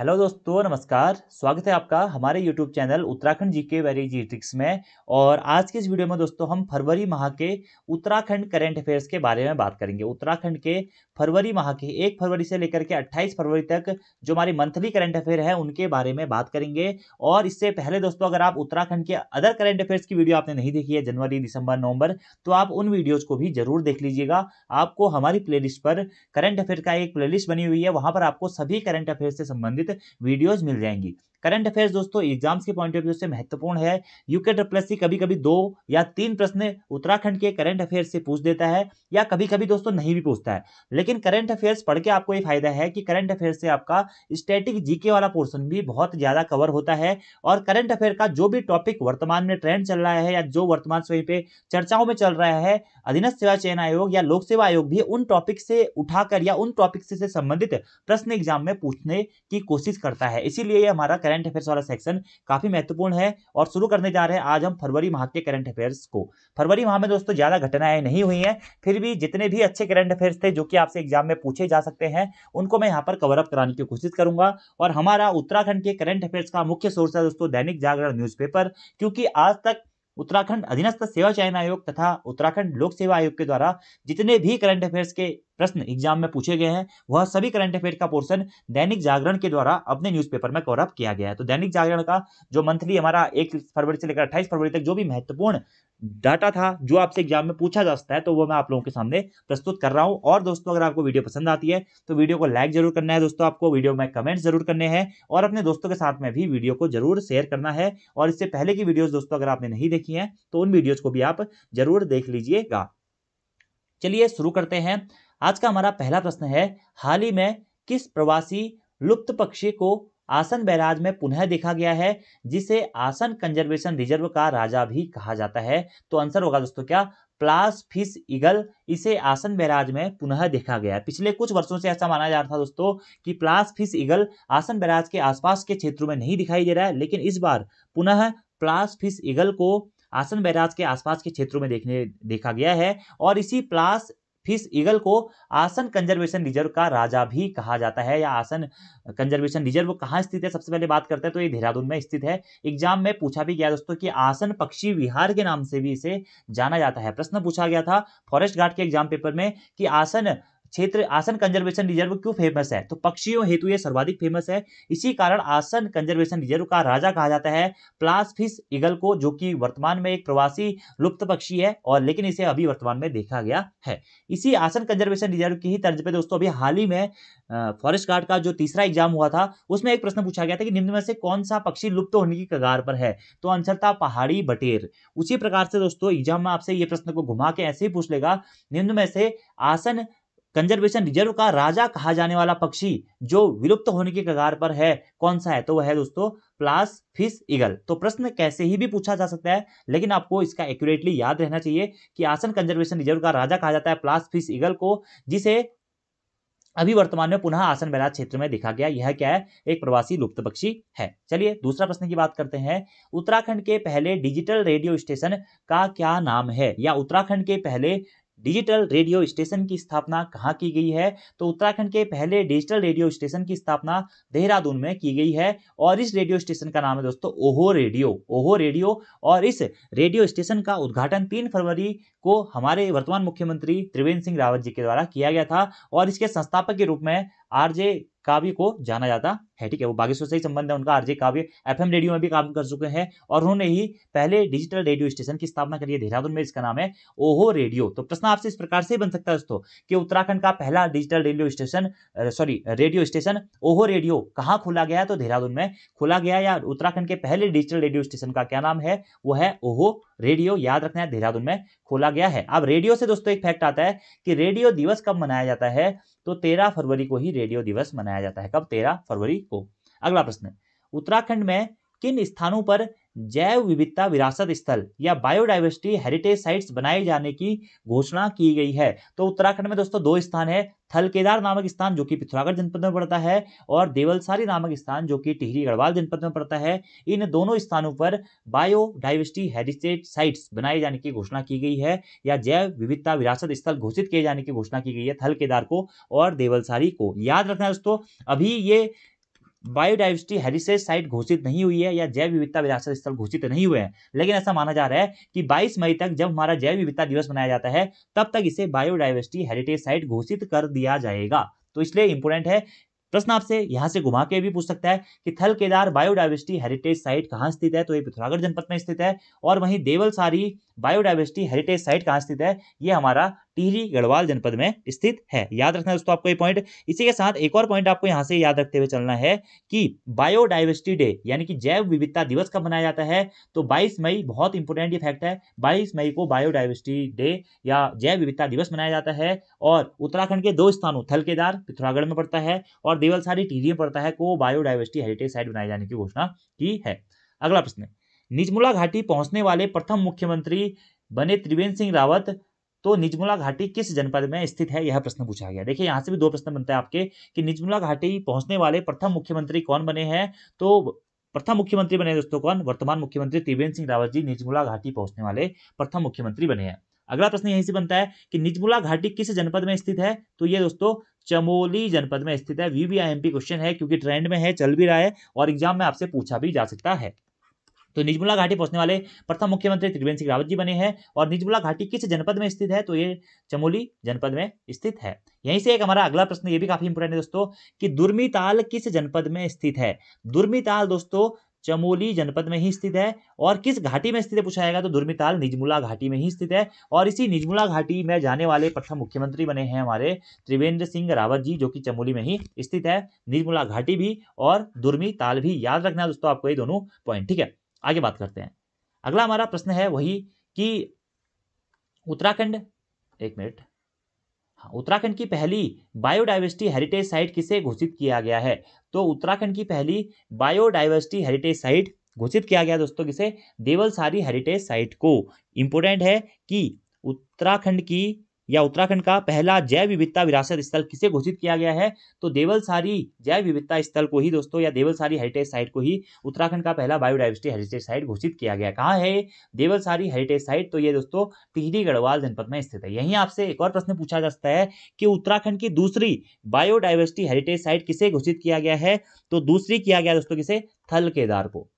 hello दोस्तों नमस्कार स्वागत है आपका हमारे YouTube channel Uttarakhand GK very G tricks में और आज के इस वीडियो में दोस्तों हम फरवरी माह के उत्तराखंड करंट अफेयर्स के बारे में बात करेंगे उत्तराखंड के फरवरी माह के एक फरवरी से लेकर के अट्ठाईस फरवरी तक जो हमारी मंथली करंट अफेयर है उनके बारे में बात करेंगे और इससे पहले दोस्तों अगर आप उत्तराखंड के अदर करंट अफेयर्स की वीडियो आपने नहीं देखी है जनवरी दिसंबर नवंबर तो आप उन वीडियोज़ को भी जरूर देख लीजिएगा आपको हमारी प्ले पर करंट अफेयर का एक प्लेलिस्ट बनी हुई है वहाँ पर आपको सभी करंट अफेयर से संबंधित वीडियोज मिल जाएंगी करंट अफेयर्स दोस्तों एग्जाम्स के पॉइंट ऑफ व्यू से महत्वपूर्ण है यूके ट्रिपल सी कभी कभी दो या तीन प्रश्न उत्तराखंड के करंट अफेयर से पूछ देता है या कभी कभी दोस्तों नहीं भी पूछता है लेकिन करंट अफेयर्स पढ़ के आपको ये फायदा है कि करंट अफेयर से आपका स्टैटिक जीके वाला पोर्सन भी बहुत ज्यादा कवर होता है और करंट अफेयर का जो भी टॉपिक वर्तमान में ट्रेंड चल रहा है या जो वर्तमान समय पर चर्चाओं में चल रहा है अधीनस्थ सेवा चयन आयोग या लोक सेवा आयोग भी उन टॉपिक से उठाकर या उन टॉपिक से संबंधित प्रश्न एग्जाम में पूछने की कोशिश करता है इसीलिए हमारा करंट अफेयर्स वाला सेक्शन काफी महत्वपूर्ण है और शुरू करने जा रहे हैं आज हम फरवरी माह के करंट अफेयर्स को फरवरी माह में दोस्तों ज्यादा घटनाएं नहीं हुई हैं फिर भी जितने भी अच्छे करंट अफेयर्स थे जो कि आपसे एग्जाम में पूछे जा सकते हैं उनको मैं यहाँ पर कवरअप कराने की कोशिश करूंगा और हमारा उत्तराखंड के करंट अफेयर्स का मुख्य सोर्स है दोस्तों दैनिक जागरण न्यूज़पेपर क्योंकि आज तक उत्तराखंड अधीनस्थ सेवा चयन आयोग तथा उत्तराखंड लोक सेवा आयोग के द्वारा जितने भी करंट अफेयर्स के प्रश्न एग्जाम में पूछे गए हैं वह सभी करंट अफेयर का पोर्सन दैनिक जागरण के द्वारा अपने न्यूज़पेपर में कवरअप किया गया है तो दैनिक जागरण का जो मंथली हमारा एक फरवरी से लेकर अट्ठाईस फरवरी तक जो भी महत्वपूर्ण डाटा था जो आपसे एग्जाम में पूछा जा सकता है तो वो मैं आप लोगों के सामने प्रस्तुत कर रहा हूँ और दोस्तों अगर आपको वीडियो पसंद आती है तो वीडियो को लाइक जरूर करना है दोस्तों आपको वीडियो में कमेंट जरूर करने हैं और अपने दोस्तों के साथ में भी वीडियो को जरूर शेयर करना है और इससे पहले की वीडियोज दोस्तों अगर आपने नहीं देखी है तो उन वीडियोज को भी आप जरूर देख लीजिएगा चलिए शुरू करते हैं आज का हमारा पहला प्रश्न है हाल ही में किस प्रवासी लुप्त पक्षी को आसन बैराज में पुनः देखा गया है जिसे आसन कंजर्वेशन रिजर्व का राजा भी कहा जाता है तो आंसर होगा दोस्तों क्या प्लास फिश ईगल इसे आसन बैराज में पुनः देखा गया है पिछले कुछ वर्षों से ऐसा माना जा रहा था दोस्तों कि Pallas fish eagle Asan barrage के आसपास के क्षेत्रों में नहीं दिखाई दे रहा है लेकिन इस बार पुनः प्लास फिश ईगल को आसन बैराज के आसपास के क्षेत्रों में देखने देखा गया है और इसी प्लास फिश ईगल को आसन कंजर्वेशन रिजर्व का राजा भी कहा जाता है या आसन कंजर्वेशन रिजर्व कहाँ स्थित है सबसे पहले बात करते हैं तो ये देहरादून में स्थित है एग्जाम में पूछा भी गया दोस्तों कि आसन पक्षी विहार के नाम से भी इसे जाना जाता है प्रश्न पूछा गया था फॉरेस्ट गार्ड के एग्जाम पेपर में कि आसन क्षेत्र आसन कंजर्वेशन रिजर्व क्यों फेमस है तो पक्षियों हेतु यह सर्वाधिक फेमस है इसी कारण आसन कंजर्वेशन रिजर्व का राजा कहा जाता है प्लास फिश ईगल को जो कि वर्तमान में एक प्रवासी लुप्त पक्षी है और लेकिन इसे अभी वर्तमान में देखा गया है इसी आसन कंजर्वेशन रिजर्व की ही तर्ज पर दोस्तों अभी हाल ही में फॉरेस्ट गार्ड का जो तीसरा एग्जाम हुआ था उसमें एक प्रश्न पूछा गया था कि निम्न में से कौन सा पक्षी लुप्त होने की कगार पर है तो आंसर था पहाड़ी बटेर उसी प्रकार से दोस्तों एग्जाम में आपसे ये प्रश्न को घुमा के ऐसे ही पूछ लेगा निम्न में से आसन कंजर्वेशन रिजर्व का राजा कहा जाने वाला पक्षी जो विलुप्त होने के कगार पर है कौन सा है तो वह है दोस्तों प्लास फिश ईगल तो प्रश्न कैसे ही भी पूछा जा सकता है लेकिन आपको इसका एक्यूरेटली याद रहना चाहिए कि आसन कंजर्वेशन रिजर्व का राजा कहा जाता है प्लास फिश ईगल को जिसे अभी वर्तमान में पुनः आसन बैराज क्षेत्र में देखा गया यह क्या है एक प्रवासी लुप्त पक्षी है चलिए दूसरा प्रश्न की बात करते हैं उत्तराखंड के पहले डिजिटल रेडियो स्टेशन का क्या नाम है या उत्तराखंड के पहले डिजिटल रेडियो स्टेशन की स्थापना कहाँ की गई है तो उत्तराखंड के पहले डिजिटल रेडियो स्टेशन की स्थापना देहरादून में की गई है और इस रेडियो स्टेशन का नाम है दोस्तों ओहो रेडियो ओहो रेडियो और इस रेडियो स्टेशन का उद्घाटन तीन फरवरी को हमारे वर्तमान मुख्यमंत्री त्रिवेंद्र सिंह रावत जी के द्वारा किया गया था और इसके संस्थापक के रूप में आरजे काव्य को जाना जाता है ठीक है वो बागेश्वर से ही संबंध है उनका आरजे काव्य एफएम रेडियो में भी काम कर चुके हैं और उन्होंने ही पहले डिजिटल रेडियो स्टेशन की स्थापना करी है देहरादून में इसका नाम है ओहो रेडियो तो प्रश्न आपसे इस प्रकार से बन सकता है दोस्तों कि उत्तराखंड का पहला digital radio station sorry radio station ओहो रेडियो कहाँ खोला गया तो देहरादून में खोला गया या उत्तराखंड के पहले डिजिटल रेडियो स्टेशन का क्या नाम है वो है ओहो रेडियो याद रखना है देहरादून में खोला गया है अब रेडियो से दोस्तों एक फैक्ट आता है कि रेडियो दिवस कब मनाया जाता है तो तेरह फरवरी को ही रेडियो दिवस मनाया जाता है कब तेरह फरवरी को अगला प्रश्न उत्तराखंड में किन स्थानों पर जैव विविधता विरासत स्थल या बायोडाइवर्सिटी हेरिटेज साइट्स बनाए जाने की घोषणा की गई है तो उत्तराखंड में दोस्तों दो स्थान है थलकेदार नामक स्थान जो कि पिथौरागढ़ जनपद में पड़ता है और देवलसारी नामक स्थान जो कि टिहरी गढ़वाल जनपद में पड़ता है इन दोनों स्थानों पर बायोडाइवर्सिटी हेरिटेज साइट्स बनाए जाने की घोषणा की गई है या जैव विविधता विरासत स्थल घोषित किए जाने की घोषणा की गई है थलकेदार को और देवलसारी को याद रखना दोस्तों अभी ये बायोडाइवर्सिटी हेरिटेज साइट घोषित नहीं हुई है या जैव विविधता विरासत स्थल घोषित नहीं हुए हैं लेकिन ऐसा माना जा रहा है कि 22 मई तक जब हमारा जैव विविधता दिवस मनाया जाता है तब तक इसे बायोडाइवर्सिटी हेरिटेज साइट घोषित कर दिया जाएगा तो इसलिए इंपोर्टेंट है प्रश्न आपसे यहाँ से घुमा के भी पूछ सकता है कि थल केदार बायोडाइवर्सिटी हेरिटेज साइट कहाँ स्थित है तो ये पिथौरागढ़ जनपद में स्थित है और वहीं देवलसारी बायोडाइवर्सिटी हेरिटेज साइट कहाँ स्थित है ये हमारा टिहरी गढ़वाल जनपद में स्थित है याद रखना दोस्तों आपको ये पॉइंट इसी के साथ एक और पॉइंट आपको यहाँ से याद रखते हुए चलना है कि बायोडाइवर्सिटी डे यानी कि जैव विविधता दिवस कब मनाया जाता है तो 22 मई बहुत इंपॉर्टेंट ये फैक्ट है 22 मई को बायोडाइवर्सिटी डे या जैव विविधता दिवस मनाया जाता है और उत्तराखंड के दो स्थानों थलकेदार पिथौरागढ़ में पड़ता है और देवलसारी टिहरी में पड़ता है को बायोडाइवर्सिटी हेरिटेज साइट बनाए जाने की घोषणा की है अगला प्रश्न निजमुला घाटी पहुंचने वाले प्रथम मुख्यमंत्री बने त्रिवेंद्र सिंह रावत तो निजमुला घाटी किस जनपद में स्थित है यह प्रश्न पूछा गया देखिए यहाँ से भी दो प्रश्न बनता है आपके कि निजमुला घाटी पहुंचने वाले प्रथम मुख्यमंत्री कौन बने हैं तो प्रथम मुख्यमंत्री बने दोस्तों कौन वर्तमान मुख्यमंत्री त्रिवेंद्र सिंह रावत जी निजमुला घाटी पहुंचने वाले प्रथम मुख्यमंत्री बने हैं अगला प्रश्न यहीं से बनता है कि निजमुला घाटी किस जनपद में स्थित है तो ये दोस्तों चमोली जनपद में स्थित है वीवीआईएमपी क्वेश्चन है क्योंकि ट्रेंड में है चल भी रहा है और एग्जाम में आपसे पूछा भी जा सकता है तो निजमुला घाटी पहुंचने वाले प्रथम मुख्यमंत्री त्रिवेंद्र सिंह रावत जी बने हैं और निजमुला घाटी किस जनपद में स्थित है तो ये चमोली जनपद में स्थित है यहीं से एक हमारा अगला प्रश्न ये भी काफी इंपोर्टेंट है दोस्तों कि दुर्मिताल किस जनपद में स्थित है दुर्मिताल दोस्तों चमोली जनपद में ही स्थित है और किस घाटी में स्थित है पूछा जाएगा तो दुर्मिताल निजमुला घाटी में ही स्थित है और इसी निजमुला घाटी में जाने वाले प्रथम मुख्यमंत्री बने हैं हमारे त्रिवेंद्र सिंह रावत जी जो कि चमोली में ही स्थित है निजमुला घाटी भी और दुर्मी ताल भी याद रखना दोस्तों आपको ये दोनों पॉइंट ठीक है आगे बात करते हैं अगला हमारा प्रश्न है वही कि उत्तराखंड एक मिनट हाँ, उत्तराखंड की पहली बायोडाइवर्सिटी हेरिटेज साइट किसे घोषित किया गया है तो उत्तराखंड की पहली बायोडाइवर्सिटी हेरिटेज साइट घोषित किया गया दोस्तों किसे देवलसारी हेरिटेज साइट को इम्पोर्टेंट है कि उत्तराखंड की या उत्तराखंड का पहला जैव विविधता विरासत स्थल किसे घोषित किया गया है तो देवलसारी जैव विविधता स्थल को ही दोस्तों या देवलसारी हेरिटेज साइट को ही उत्तराखंड का पहला बायोडाइवर्सिटी हेरिटेज साइट घोषित किया गया कहाँ है देवलसारी हेरिटेज साइट तो ये दोस्तों टिहरी गढ़वाल जनपद में स्थित है यहीं आपसे एक और प्रश्न पूछा जा सकता है कि उत्तराखंड की दूसरी बायोडाइवर्सिटी हेरिटेज साइट किसे घोषित किया गया है तो दूसरी किया गया दोस्तों किसे थल केदार को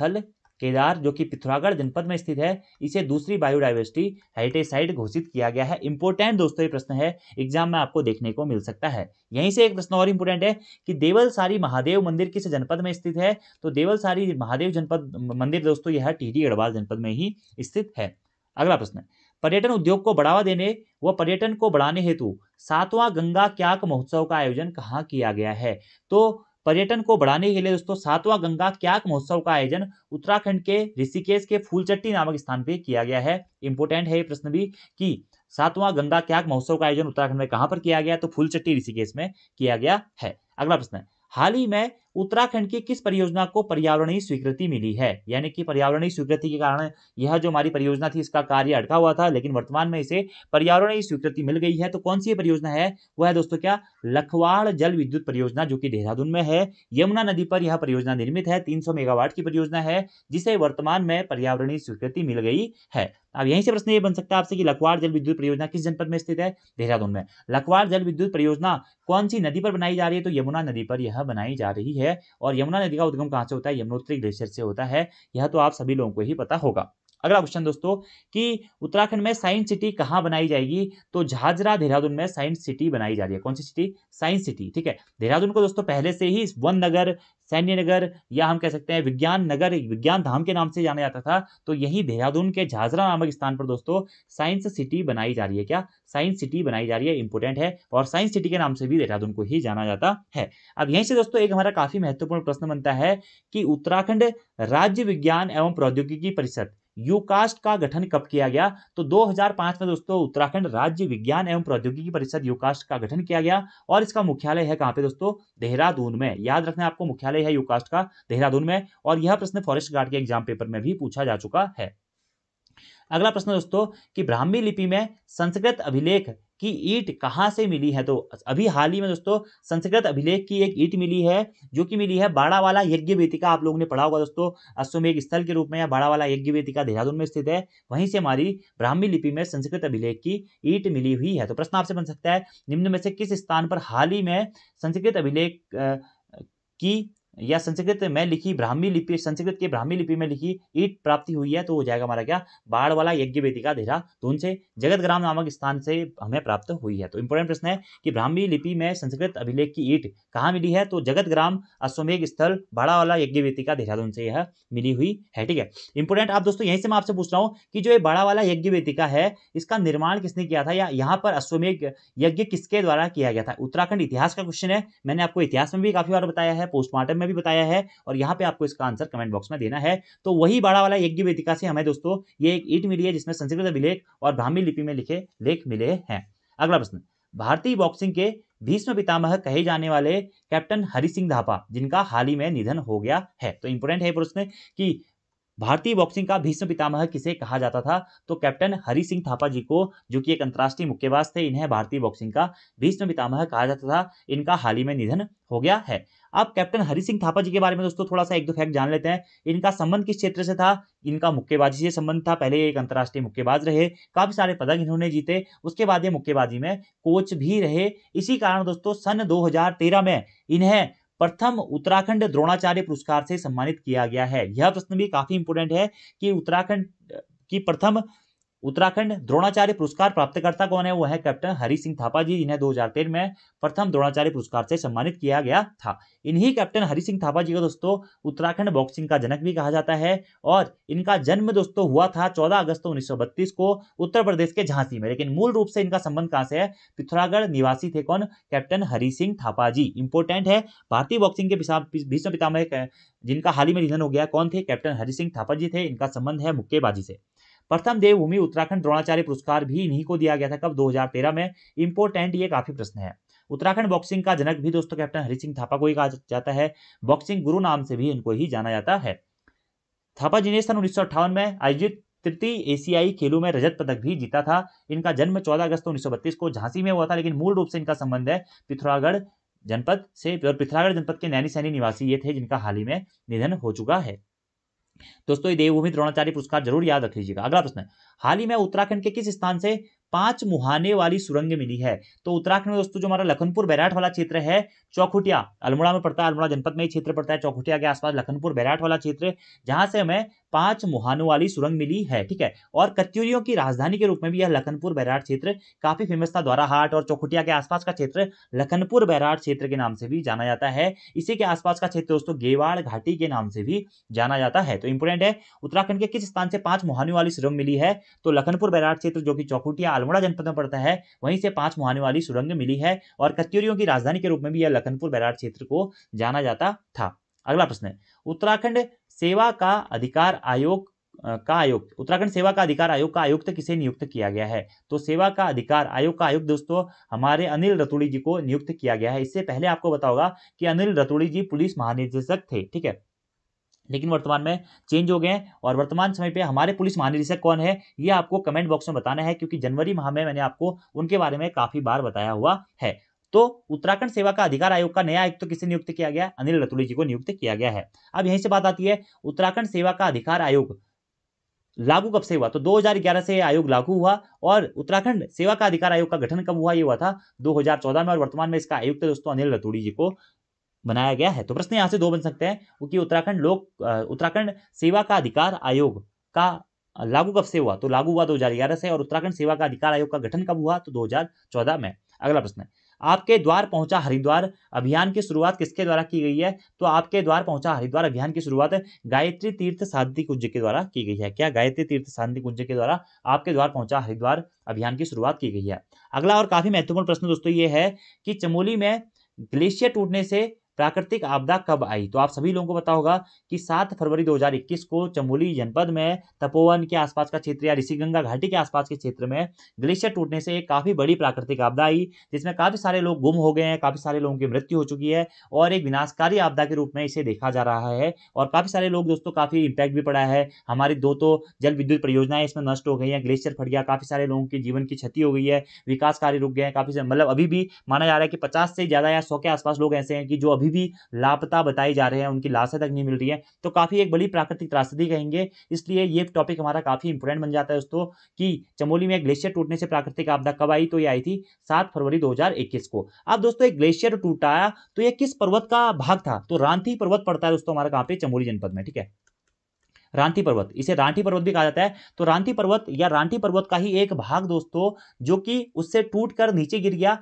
थल केदार जो कि पिथौरागढ़ जनपद में स्थित है इसे दूसरी बायोडाइवर्सिटी हेरिटेज साइट घोषित किया गया है इंपोर्टेंट दोस्तों ये प्रश्न है एग्जाम में आपको देखने को मिल सकता है यहीं से एक प्रश्न और इंपोर्टेंट है कि देवलसारी महादेव मंदिर किस जनपद में स्थित है तो देवलसारी महादेव जनपद मंदिर दोस्तों यह टिहरी गढ़वाल जनपद में ही स्थित है अगला प्रश्न पर्यटन उद्योग को बढ़ावा देने व पर्यटन को बढ़ाने हेतु सातवां गंगा क्याक महोत्सव का आयोजन कहाँ किया गया है तो पर्यटन को बढ़ाने के लिए दोस्तों सातवां गंगा क्या महोत्सव का आयोजन उत्तराखंड के ऋषिकेश के फूलचट्टी नामक स्थान पर किया गया है इंपोर्टेंट है ये प्रश्न भी कि सातवां गंगा क्या महोत्सव का आयोजन उत्तराखंड में कहां पर किया गया तो फूलचट्टी ऋषिकेश में किया गया है अगला प्रश्न हाल ही में उत्तराखंड की किस परियोजना को पर्यावरणीय स्वीकृति मिली है यानी कि पर्यावरणीय स्वीकृति के कारण यह जो हमारी परियोजना थी इसका कार्य अटका हुआ था लेकिन वर्तमान में इसे पर्यावरणीय स्वीकृति मिल गई है तो कौन सी परियोजना है वह है दोस्तों क्या लखवाड़ जल विद्युत परियोजना जो कि देहरादून में है यमुना नदी पर यह परियोजना निर्मित है तीन मेगावाट की परियोजना है जिसे वर्तमान में पर्यावरणीय स्वीकृति मिल गई है अब यहीं से प्रश्न ये बन सकता है आपसे कि लखवाड़ जल विद्युत परियोजना किस जनपद में स्थित है देहरादून में लखवाड़ जल विद्युत परियोजना कौन सी नदी पर बनाई जा रही है तो यमुना नदी पर यह बनाई जा रही है और यमुना नदी का उद्गम कहाँ से होता है यमुनोत्री ग्लेशियर से होता है यह तो आप सभी लोगों को ही पता होगा अगला क्वेश्चन दोस्तों कि उत्तराखंड में साइंस सिटी कहाँ बनाई जाएगी तो झाजरा देहरादून में साइंस सिटी बनाई जा रही है कौन सी सिटी साइंस सिटी ठीक है देहरादून को दोस्तों पहले से ही वन नगर सैन्य नगर या हम कह सकते हैं विज्ञान नगर विज्ञान धाम के नाम से जाना जाता था तो यही देहरादून के झाजरा नामक स्थान पर दोस्तों साइंस सिटी बनाई जा रही है क्या साइंस सिटी बनाई जा रही है इंपोर्टेंट है और साइंस सिटी के नाम से भी देहरादून को ही जाना जाता है अब यहीं से दोस्तों एक हमारा काफी महत्वपूर्ण प्रश्न बनता है कि उत्तराखंड राज्य विज्ञान एवं प्रौद्योगिकी परिषद यूकास्ट का गठन कब किया गया तो 2005 में दोस्तों उत्तराखंड राज्य विज्ञान एवं प्रौद्योगिकी परिषद यूकास्ट का गठन किया गया और इसका मुख्यालय है कहाँ पे दोस्तों देहरादून में याद रखना आपको मुख्यालय है यूकास्ट का देहरादून में और यह प्रश्न फॉरेस्ट गार्ड के एग्जाम पेपर में भी पूछा जा चुका है अगला प्रश्न दोस्तों कि ब्राह्मी लिपि में संस्कृत अभिलेख कि ईट कहाँ से मिली है तो अभी हाल ही में दोस्तों संस्कृत अभिलेख की एक ईट मिली है जो कि मिली है बाड़ा वाला यज्ञ वेदिका आप लोगों ने पढ़ा होगा दोस्तों अश्वमेघ स्थल के रूप में या बाड़ा वाला यज्ञ वेदिका देहरादून में स्थित है वहीं से हमारी ब्राह्मी लिपि में संस्कृत अभिलेख की ईट मिली हुई है तो प्रश्न आपसे बन सकता है निम्न में से किस स्थान पर हाल ही में संस्कृत अभिलेख की या संस्कृत में लिखी ब्राह्मी लिपि संस्कृत के ब्राह्मी लिपि में लिखी ईट प्राप्ति हुई है तो हो जाएगा हमारा क्या बाढ़ वाला यज्ञ वेदिका धून से ग्राम नामक स्थान से हमें प्राप्त हुई है तो इंपॉर्टेंट प्रश्न है कि ब्राह्मी लिपि में संस्कृत अभिलेख की ईट कहाँ मिली है तो जगत ग्राम अश्वमेघ स्थल बाड़ा वाला यज्ञ वेदिका देहरादून से यह मिली हुई है ठीक है इंपॉर्टेंट आप दोस्तों यहीं से मैं आपसे पूछ रहा हूँ कि जो ये बाड़ा वाला यज्ञ वेदिका है इसका निर्माण किसने किया था या यहाँ पर अश्वमेघ यज्ञ किसके द्वारा किया गया था उत्तराखंड इतिहास का क्वेश्चन है मैंने आपको इतिहास में भी काफी बार बताया है पोस्टमार्टम में भी बताया है और यहाँ पे आपको इसका आंसर कमेंट बॉक्स में देना है तो वही बड़ा वाला यज्ञ वेदिका से हमें दोस्तों ये एक ईट मिली है जिसमें संस्कृत अभिलेख और ब्राह्मी लिपि में लिखे लेख मिले हैं अगला प्रश्न भारतीय बॉक्सिंग के भीष्म पितामह कहे जाने वाले कैप्टन हरि सिंह धापा जिनका हाल ही में निधन हो गया है तो इंपोर्टेंट है प्रश्न कि भारतीय बॉक्सिंग का भीष्म पितामह किसे कहा जाता था तो कैप्टन हरि सिंह थापा जी को जो कि एक अंतर्राष्ट्रीय मुक्केबाज थे इन्हें भारतीय बॉक्सिंग का भीष्म पितामह कहा जाता था इनका हाल ही में निधन हो गया है अब कैप्टन हरि सिंह थापा जी के बारे में दोस्तों थोड़ा सा एक दो फैक्ट जान लेते हैं इनका संबंध किस क्षेत्र से था इनका मुक्केबाजी से संबंध था पहले एक अंतर्राष्ट्रीय मुक्केबाज रहे काफी सारे पदक इन्होंने जीते उसके बाद ये मुक्केबाजी में कोच भी रहे इसी कारण दोस्तों सन 2013 में इन्हें प्रथम उत्तराखंड द्रोणाचार्य पुरस्कार से सम्मानित किया गया है यह प्रश्न भी काफी इंपोर्टेंट है कि उत्तराखंड की प्रथम उत्तराखंड द्रोणाचार्य पुरस्कार प्राप्तकर्ता कौन है वो है कैप्टन हरि सिंह थापा जी जिन्हें 2013 में प्रथम द्रोणाचार्य पुरस्कार से सम्मानित किया गया था इन्हीं कैप्टन हरि सिंह थापा जी को दोस्तों उत्तराखंड बॉक्सिंग का जनक भी कहा जाता है और इनका जन्म दोस्तों हुआ था चौदह अगस्त उन्नीस को उत्तर प्रदेश के झांसी में लेकिन मूल रूप से इनका संबंध कहाँ से है पिथौरागढ़ निवासी थे कौन कैप्टन हरि सिंह थापा जी इंपोर्टेंट है भारतीय बॉक्सिंग के भीष्म पितामह जिनका हाल ही में निधन हो गया कौन थे कैप्टन हरि सिंह थापा जी थे इनका संबंध है मुक्केबाजी से प्रथम देवभूमि उत्तराखंड द्रोणाचार्य पुरस्कार भी इन्हीं को दिया गया था कब 2013 में इंपोर्टेंट ये काफी प्रश्न है उत्तराखंड बॉक्सिंग का जनक भी दोस्तों कैप्टन हरि सिंह थापा को ही कहा जाता है बॉक्सिंग गुरु नाम से भी इनको ही जाना जाता है थापा जी ने सन उन्नीस में आयोजित तृतीय एशियाई खेलों में रजत पदक भी जीता था इनका जन्म 14 अगस्त उन्नीस को झांसी में हुआ था लेकिन मूल रूप से इनका संबंध है पिथौरागढ़ जनपद से और पिथौरागढ़ जनपद के नैनी सैनी निवासी ये थे जिनका हाल ही में निधन हो चुका है दोस्तों ये देवभूमि द्रोणाचार्य पुरस्कार जरूर याद रख लीजिएगा अगला प्रश्न हाल ही में उत्तराखंड के किस स्थान से पांच मुहाने वाली सुरंग मिली है तो उत्तराखंड में दोस्तों जो हमारा लखनपुर बैराट वाला क्षेत्र है चौखुटिया अल्मोड़ा में पड़ता है अल्मोड़ा जनपद में क्षेत्र पड़ता है चौखुटिया के आसपास लखनपुर बैराट वाला क्षेत्र जहां से हमें पांच मुहानों वाली सुरंग मिली है ठीक है और कत्यूरियों की राजधानी के रूप में भी यह लखनपुर बैराट क्षेत्र काफी फेमस था द्वारा हाट और चौखुटिया के आसपास का क्षेत्र लखनपुर बैराट क्षेत्र के नाम से भी जाना जाता है इसी के आसपास का क्षेत्र दोस्तों गेवाड़ घाटी के नाम से भी जाना जाता है तो इंपोर्टेंट है उत्तराखंड के किस स्थान से पांच मुहानों वाली सुरंग मिली है तो लखनपुर बैराट क्षेत्र जो कि चौखुटिया अल्मोड़ा जनपद में पड़ता है वहीं से पांच मुहाने वाली सुरंग मिली है और कत्यूरियों की राजधानी के रूप में भी यह लखनपुर बैराट क्षेत्र को जाना जाता था अगला प्रश्न है उत्तराखंड सेवा का अधिकार आयोग का आयुक्त उत्तराखंड सेवा का अधिकार आयोग का आयुक्त किसे नियुक्त किया गया है तो सेवा का अधिकार आयोग का आयुक्त दोस्तों हमारे अनिल रतुड़ी जी को नियुक्त किया गया है इससे पहले आपको बताओगा कि अनिल रतुड़ी जी पुलिस महानिदेशक थे ठीक है लेकिन वर्तमान में चेंज हो गए हैं और वर्तमान समय पे हमारे पुलिस महानिदेशक कौन है ये आपको कमेंट बॉक्स में बताना है क्योंकि जनवरी माह में मैंने आपको उनके बारे में काफ़ी बार बताया हुआ है तो उत्तराखंड सेवा का अधिकार आयोग का नया आयुक्त तो किसे नियुक्त किया गया अनिल रतुली जी को नियुक्त किया गया है अब यहीं से बात आती है उत्तराखंड सेवा का अधिकार आयोग लागू कब से हुआ तो 2011 से आयोग लागू हुआ और उत्तराखंड सेवा का अधिकार आयोग का गठन कब हुआ ये हुआ था 2014 में और वर्तमान में इसका आयुक्त दोस्तों अनिल रतूड़ी जी को बनाया गया है तो प्रश्न यहाँ से दो बन सकते हैं क्योंकि उत्तराखंड लोक उत्तराखंड सेवा का अधिकार आयोग का लागू कब से हुआ तो लागू हुआ दो से और उत्तराखंड सेवा का अधिकार आयोग का गठन कब हुआ तो 2014 में अगला प्रश्न आपके द्वार पहुंचा हरिद्वार अभियान की शुरुआत किसके द्वारा की गई है तो आपके द्वार पहुंचा हरिद्वार अभियान की शुरुआत गायत्री तीर्थ शांति कुंज के द्वारा की गई है क्या गायत्री तीर्थ शांति कुंज के द्वारा आपके द्वार पहुंचा हरिद्वार अभियान की शुरुआत की गई है अगला और काफी महत्वपूर्ण प्रश्न दोस्तों ये है कि चमोली में ग्लेशियर टूटने से प्राकृतिक आपदा कब आई तो आप सभी लोगों को पता होगा कि 7 फरवरी 2021 को चमोली जनपद में तपोवन के आसपास का क्षेत्र या ऋषिगंगा घाटी के आसपास के क्षेत्र में ग्लेशियर टूटने से एक काफ़ी बड़ी प्राकृतिक आपदा आई जिसमें काफ़ी सारे लोग गुम हो गए हैं काफ़ी सारे लोगों की मृत्यु हो चुकी है और एक विनाशकारी आपदा के रूप में इसे देखा जा रहा है और काफ़ी सारे लोग दोस्तों काफ़ी इम्पैक्ट भी पड़ा है हमारी दो तो जल विद्युत परियोजनाएं इसमें नष्ट हो गई हैं ग्लेशियर फट गया काफ़ी सारे लोगों के जीवन की क्षति हो गई है विकास कार्य रुक गए हैं काफ़ी मतलब अभी भी माना जा रहा है कि पचास से ज़्यादा या सौ के आसपास लोग ऐसे हैं कि जो अभी अभी भी लापता बताए जा रहे हैं उनकी लाशें तक नहीं मिल रही है तो काफ़ी एक बड़ी प्राकृतिक त्रासदी कहेंगे इसलिए ये टॉपिक हमारा काफ़ी इंपोर्टेंट बन जाता है दोस्तों कि चमोली में ग्लेशियर टूटने से प्राकृतिक आपदा कब आई तो ये आई थी सात फरवरी दो को अब दोस्तों एक ग्लेशियर टूटा तो ये किस पर्वत का भाग था तो रांथी पर्वत पड़ता है दोस्तों हमारा कहाँ पे चमोली जनपद में ठीक है रांटी पर्वत इसे रांटी पर्वत भी कहा जाता है तो रांटी पर्वत या रांटी पर्वत का ही एक भाग दोस्तों जो कि उससे टूटकर नीचे गिर गया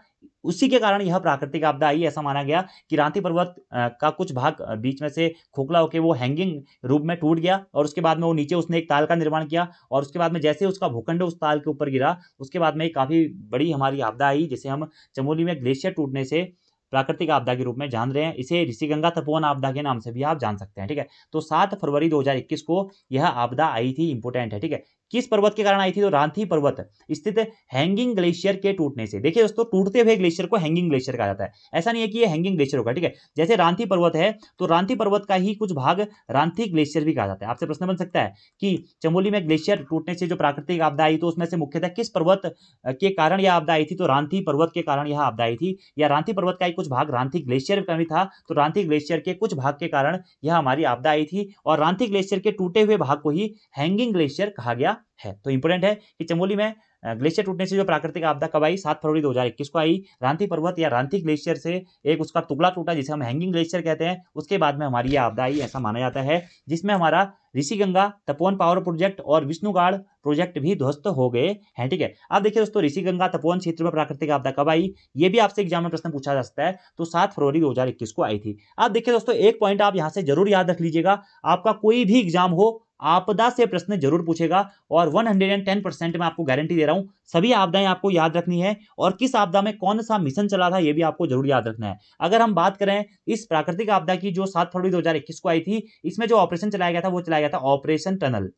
उसी के कारण यह प्राकृतिक आपदा आई ऐसा माना गया कि रांति पर्वत का कुछ भाग बीच में से खोखला होकर वो हैंगिंग रूप में टूट गया और उसके बाद में वो नीचे उसने एक ताल का निर्माण किया और उसके बाद में जैसे उसका भूखंड उस ताल के ऊपर गिरा उसके बाद में काफ़ी बड़ी हमारी आपदा आई जिसे हम चमोली में ग्लेशियर टूटने से प्राकृतिक आपदा के रूप में जान रहे हैं इसे ऋषि गंगा तपोवन आपदा के नाम से भी आप जान सकते हैं ठीक है तो सात फरवरी 2021 को यह आपदा आई थी इंपोर्टेंट है ठीक है किस पर्वत के कारण आई थी तो रांथी पर्वत स्थित हैंगिंग ग्लेशियर के टूटने से देखिए दोस्तों टूटते हुए ग्लेशियर को हैंगिंग ग्लेशियर कहा जाता है ऐसा नहीं है कि ये हैंगिंग ग्लेशियर होगा ठीक है जैसे रांथी पर्वत है तो रांथी पर्वत का ही कुछ भाग रांथी ग्लेशियर भी कहा जाता है आपसे प्रश्न बन सकता है कि चमोली में ग्लेशियर टूटने से जो प्राकृतिक आपदा आई तो उसमें से मुख्यतः किस पर्वत के कारण यह आपदा आई थी तो रांथी पर्वत के कारण यह आपदा आई थी या रांथी पर्वत का ही कुछ भाग रांथी ग्लेशियर का भी था तो रांथी ग्लेशियर के कुछ भाग के कारण यह हमारी आपदा आई थी और रांथी ग्लेशियर के टूटे हुए भाग को ही हैंगिंग ग्लेशियर कहा गया है तो इंपोर्टेंट है कि चमोली में ग्लेशियर टूटने से जो प्राकृतिक आपदा कब आई सात फरवरी 2021 को आई रांती पर्वत या रांती ग्लेशियर से एक उसका टुकड़ा टूटा जिसे हम हैंगिंग ग्लेशियर कहते हैं उसके बाद में हमारी यह आपदा आई ऐसा माना जाता है जिसमें हमारा ऋषिगंगा तपोवन पावर प्रोजेक्ट और विष्णुगाड़ प्रोजेक्ट भी ध्वस्त हो गए हैं ठीक है अब देखिए दोस्तों ऋषिगंगा तपोवन क्षेत्र में प्राकृतिक आपदा कब आई ये भी आपसे एग्जाम में प्रश्न पूछा जा सकता है तो सात फरवरी दो को आई थी अब देखिए दोस्तों एक पॉइंट आप यहाँ से जरूर याद रख लीजिएगा आपका कोई भी एग्जाम हो आपदा से प्रश्न जरूर पूछेगा और 110 परसेंट मैं आपको गारंटी दे रहा हूं सभी आपदाएं आपको याद रखनी है और किस आपदा में कौन सा मिशन चला था यह भी आपको जरूर याद रखना है अगर हम बात करें इस प्राकृतिक आपदा की जो सात फरवरी 2021 को आई थी इसमें जो ऑपरेशन चलाया गया था वो चलाया गया था ऑपरेशन टनल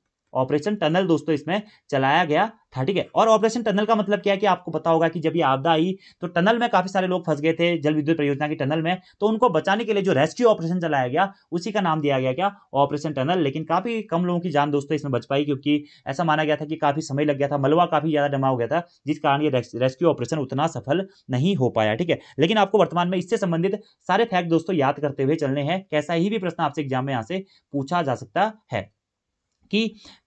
ऑपरेशन टनल दोस्तों इसमें चलाया गया था ठीक है और ऑपरेशन टनल का मतलब क्या है कि आपको पता होगा कि जब ये आपदा आई तो टनल में काफी सारे लोग फंस गए थे जल विद्युत परियोजना की टनल में तो उनको बचाने के लिए जो रेस्क्यू ऑपरेशन चलाया गया उसी का नाम दिया गया क्या ऑपरेशन टनल लेकिन काफी कम लोगों की जान दोस्तों इसमें बच पाई क्योंकि ऐसा माना गया था कि काफी समय लग गया था मलवा काफी ज्यादा डमा हो गया था जिस कारण ये रेस्क्यू ऑपरेशन उतना सफल नहीं हो पाया ठीक है लेकिन आपको वर्तमान में इससे संबंधित सारे फैक्ट दोस्तों याद करते हुए चलने हैं कैसा ही भी प्रश्न आपसे एग्जाम में यहाँ से पूछा जा सकता है कि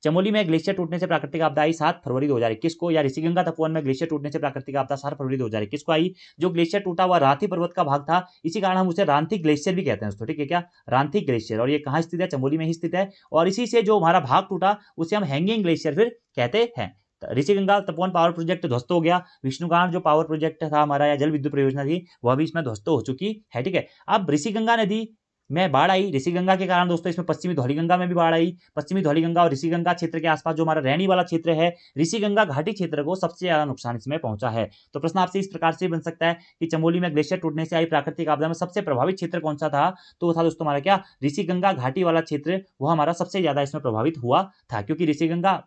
चमोली में ग्लेशियर टूटने से प्राकृतिक आपदा आई सात फरवरी 2021 को या गंगा तपोवन में ग्लेशियर टूटने से प्राकृतिक आपदा सात फरवरी 2021 को आई जो ग्लेशियर टूटा हुआ रांथी पर्वत का भाग था इसी कारण हम उसे रांथी ग्लेशियर भी कहते हैं दोस्तों ठीक है क्या रांथी ग्लेशियर और ये कहाँ स्थित है चमोली में ही स्थित है और इसी से जो हमारा भाग टूटा उसे हम हैंगिंग ग्लेशियर फिर कहते हैं तो ऋषिगंगा तपोवन पावर प्रोजेक्ट ध्वस्त हो गया विष्णुकांड जो पावर प्रोजेक्ट था हमारा या जल विद्युत परियोजना थी वह भी इसमें ध्वस्त हो चुकी है ठीक है अब ऋषिगंगा नदी में बाढ़ आई ऋषिगंगा के कारण दोस्तों इसमें पश्चिमी गंगा में भी बाढ़ आई पश्चिमी गंगा और ऋषिगंगा क्षेत्र के आसपास जो हमारा रैनी वाला क्षेत्र है ऋषि गंगा घाटी क्षेत्र को सबसे ज्यादा नुकसान इसमें पहुंचा है तो प्रश्न आपसे इस प्रकार से बन सकता है कि चमोली में ग्लेशियर टूटने से आई प्राकृतिक आपदा में सबसे प्रभावित क्षेत्र कौन सा था तो था दोस्तों हमारा क्या ऋषि गंगा घाटी वाला क्षेत्र वो हमारा सबसे ज्यादा इसमें प्रभावित हुआ था क्योंकि ऋषिगंगा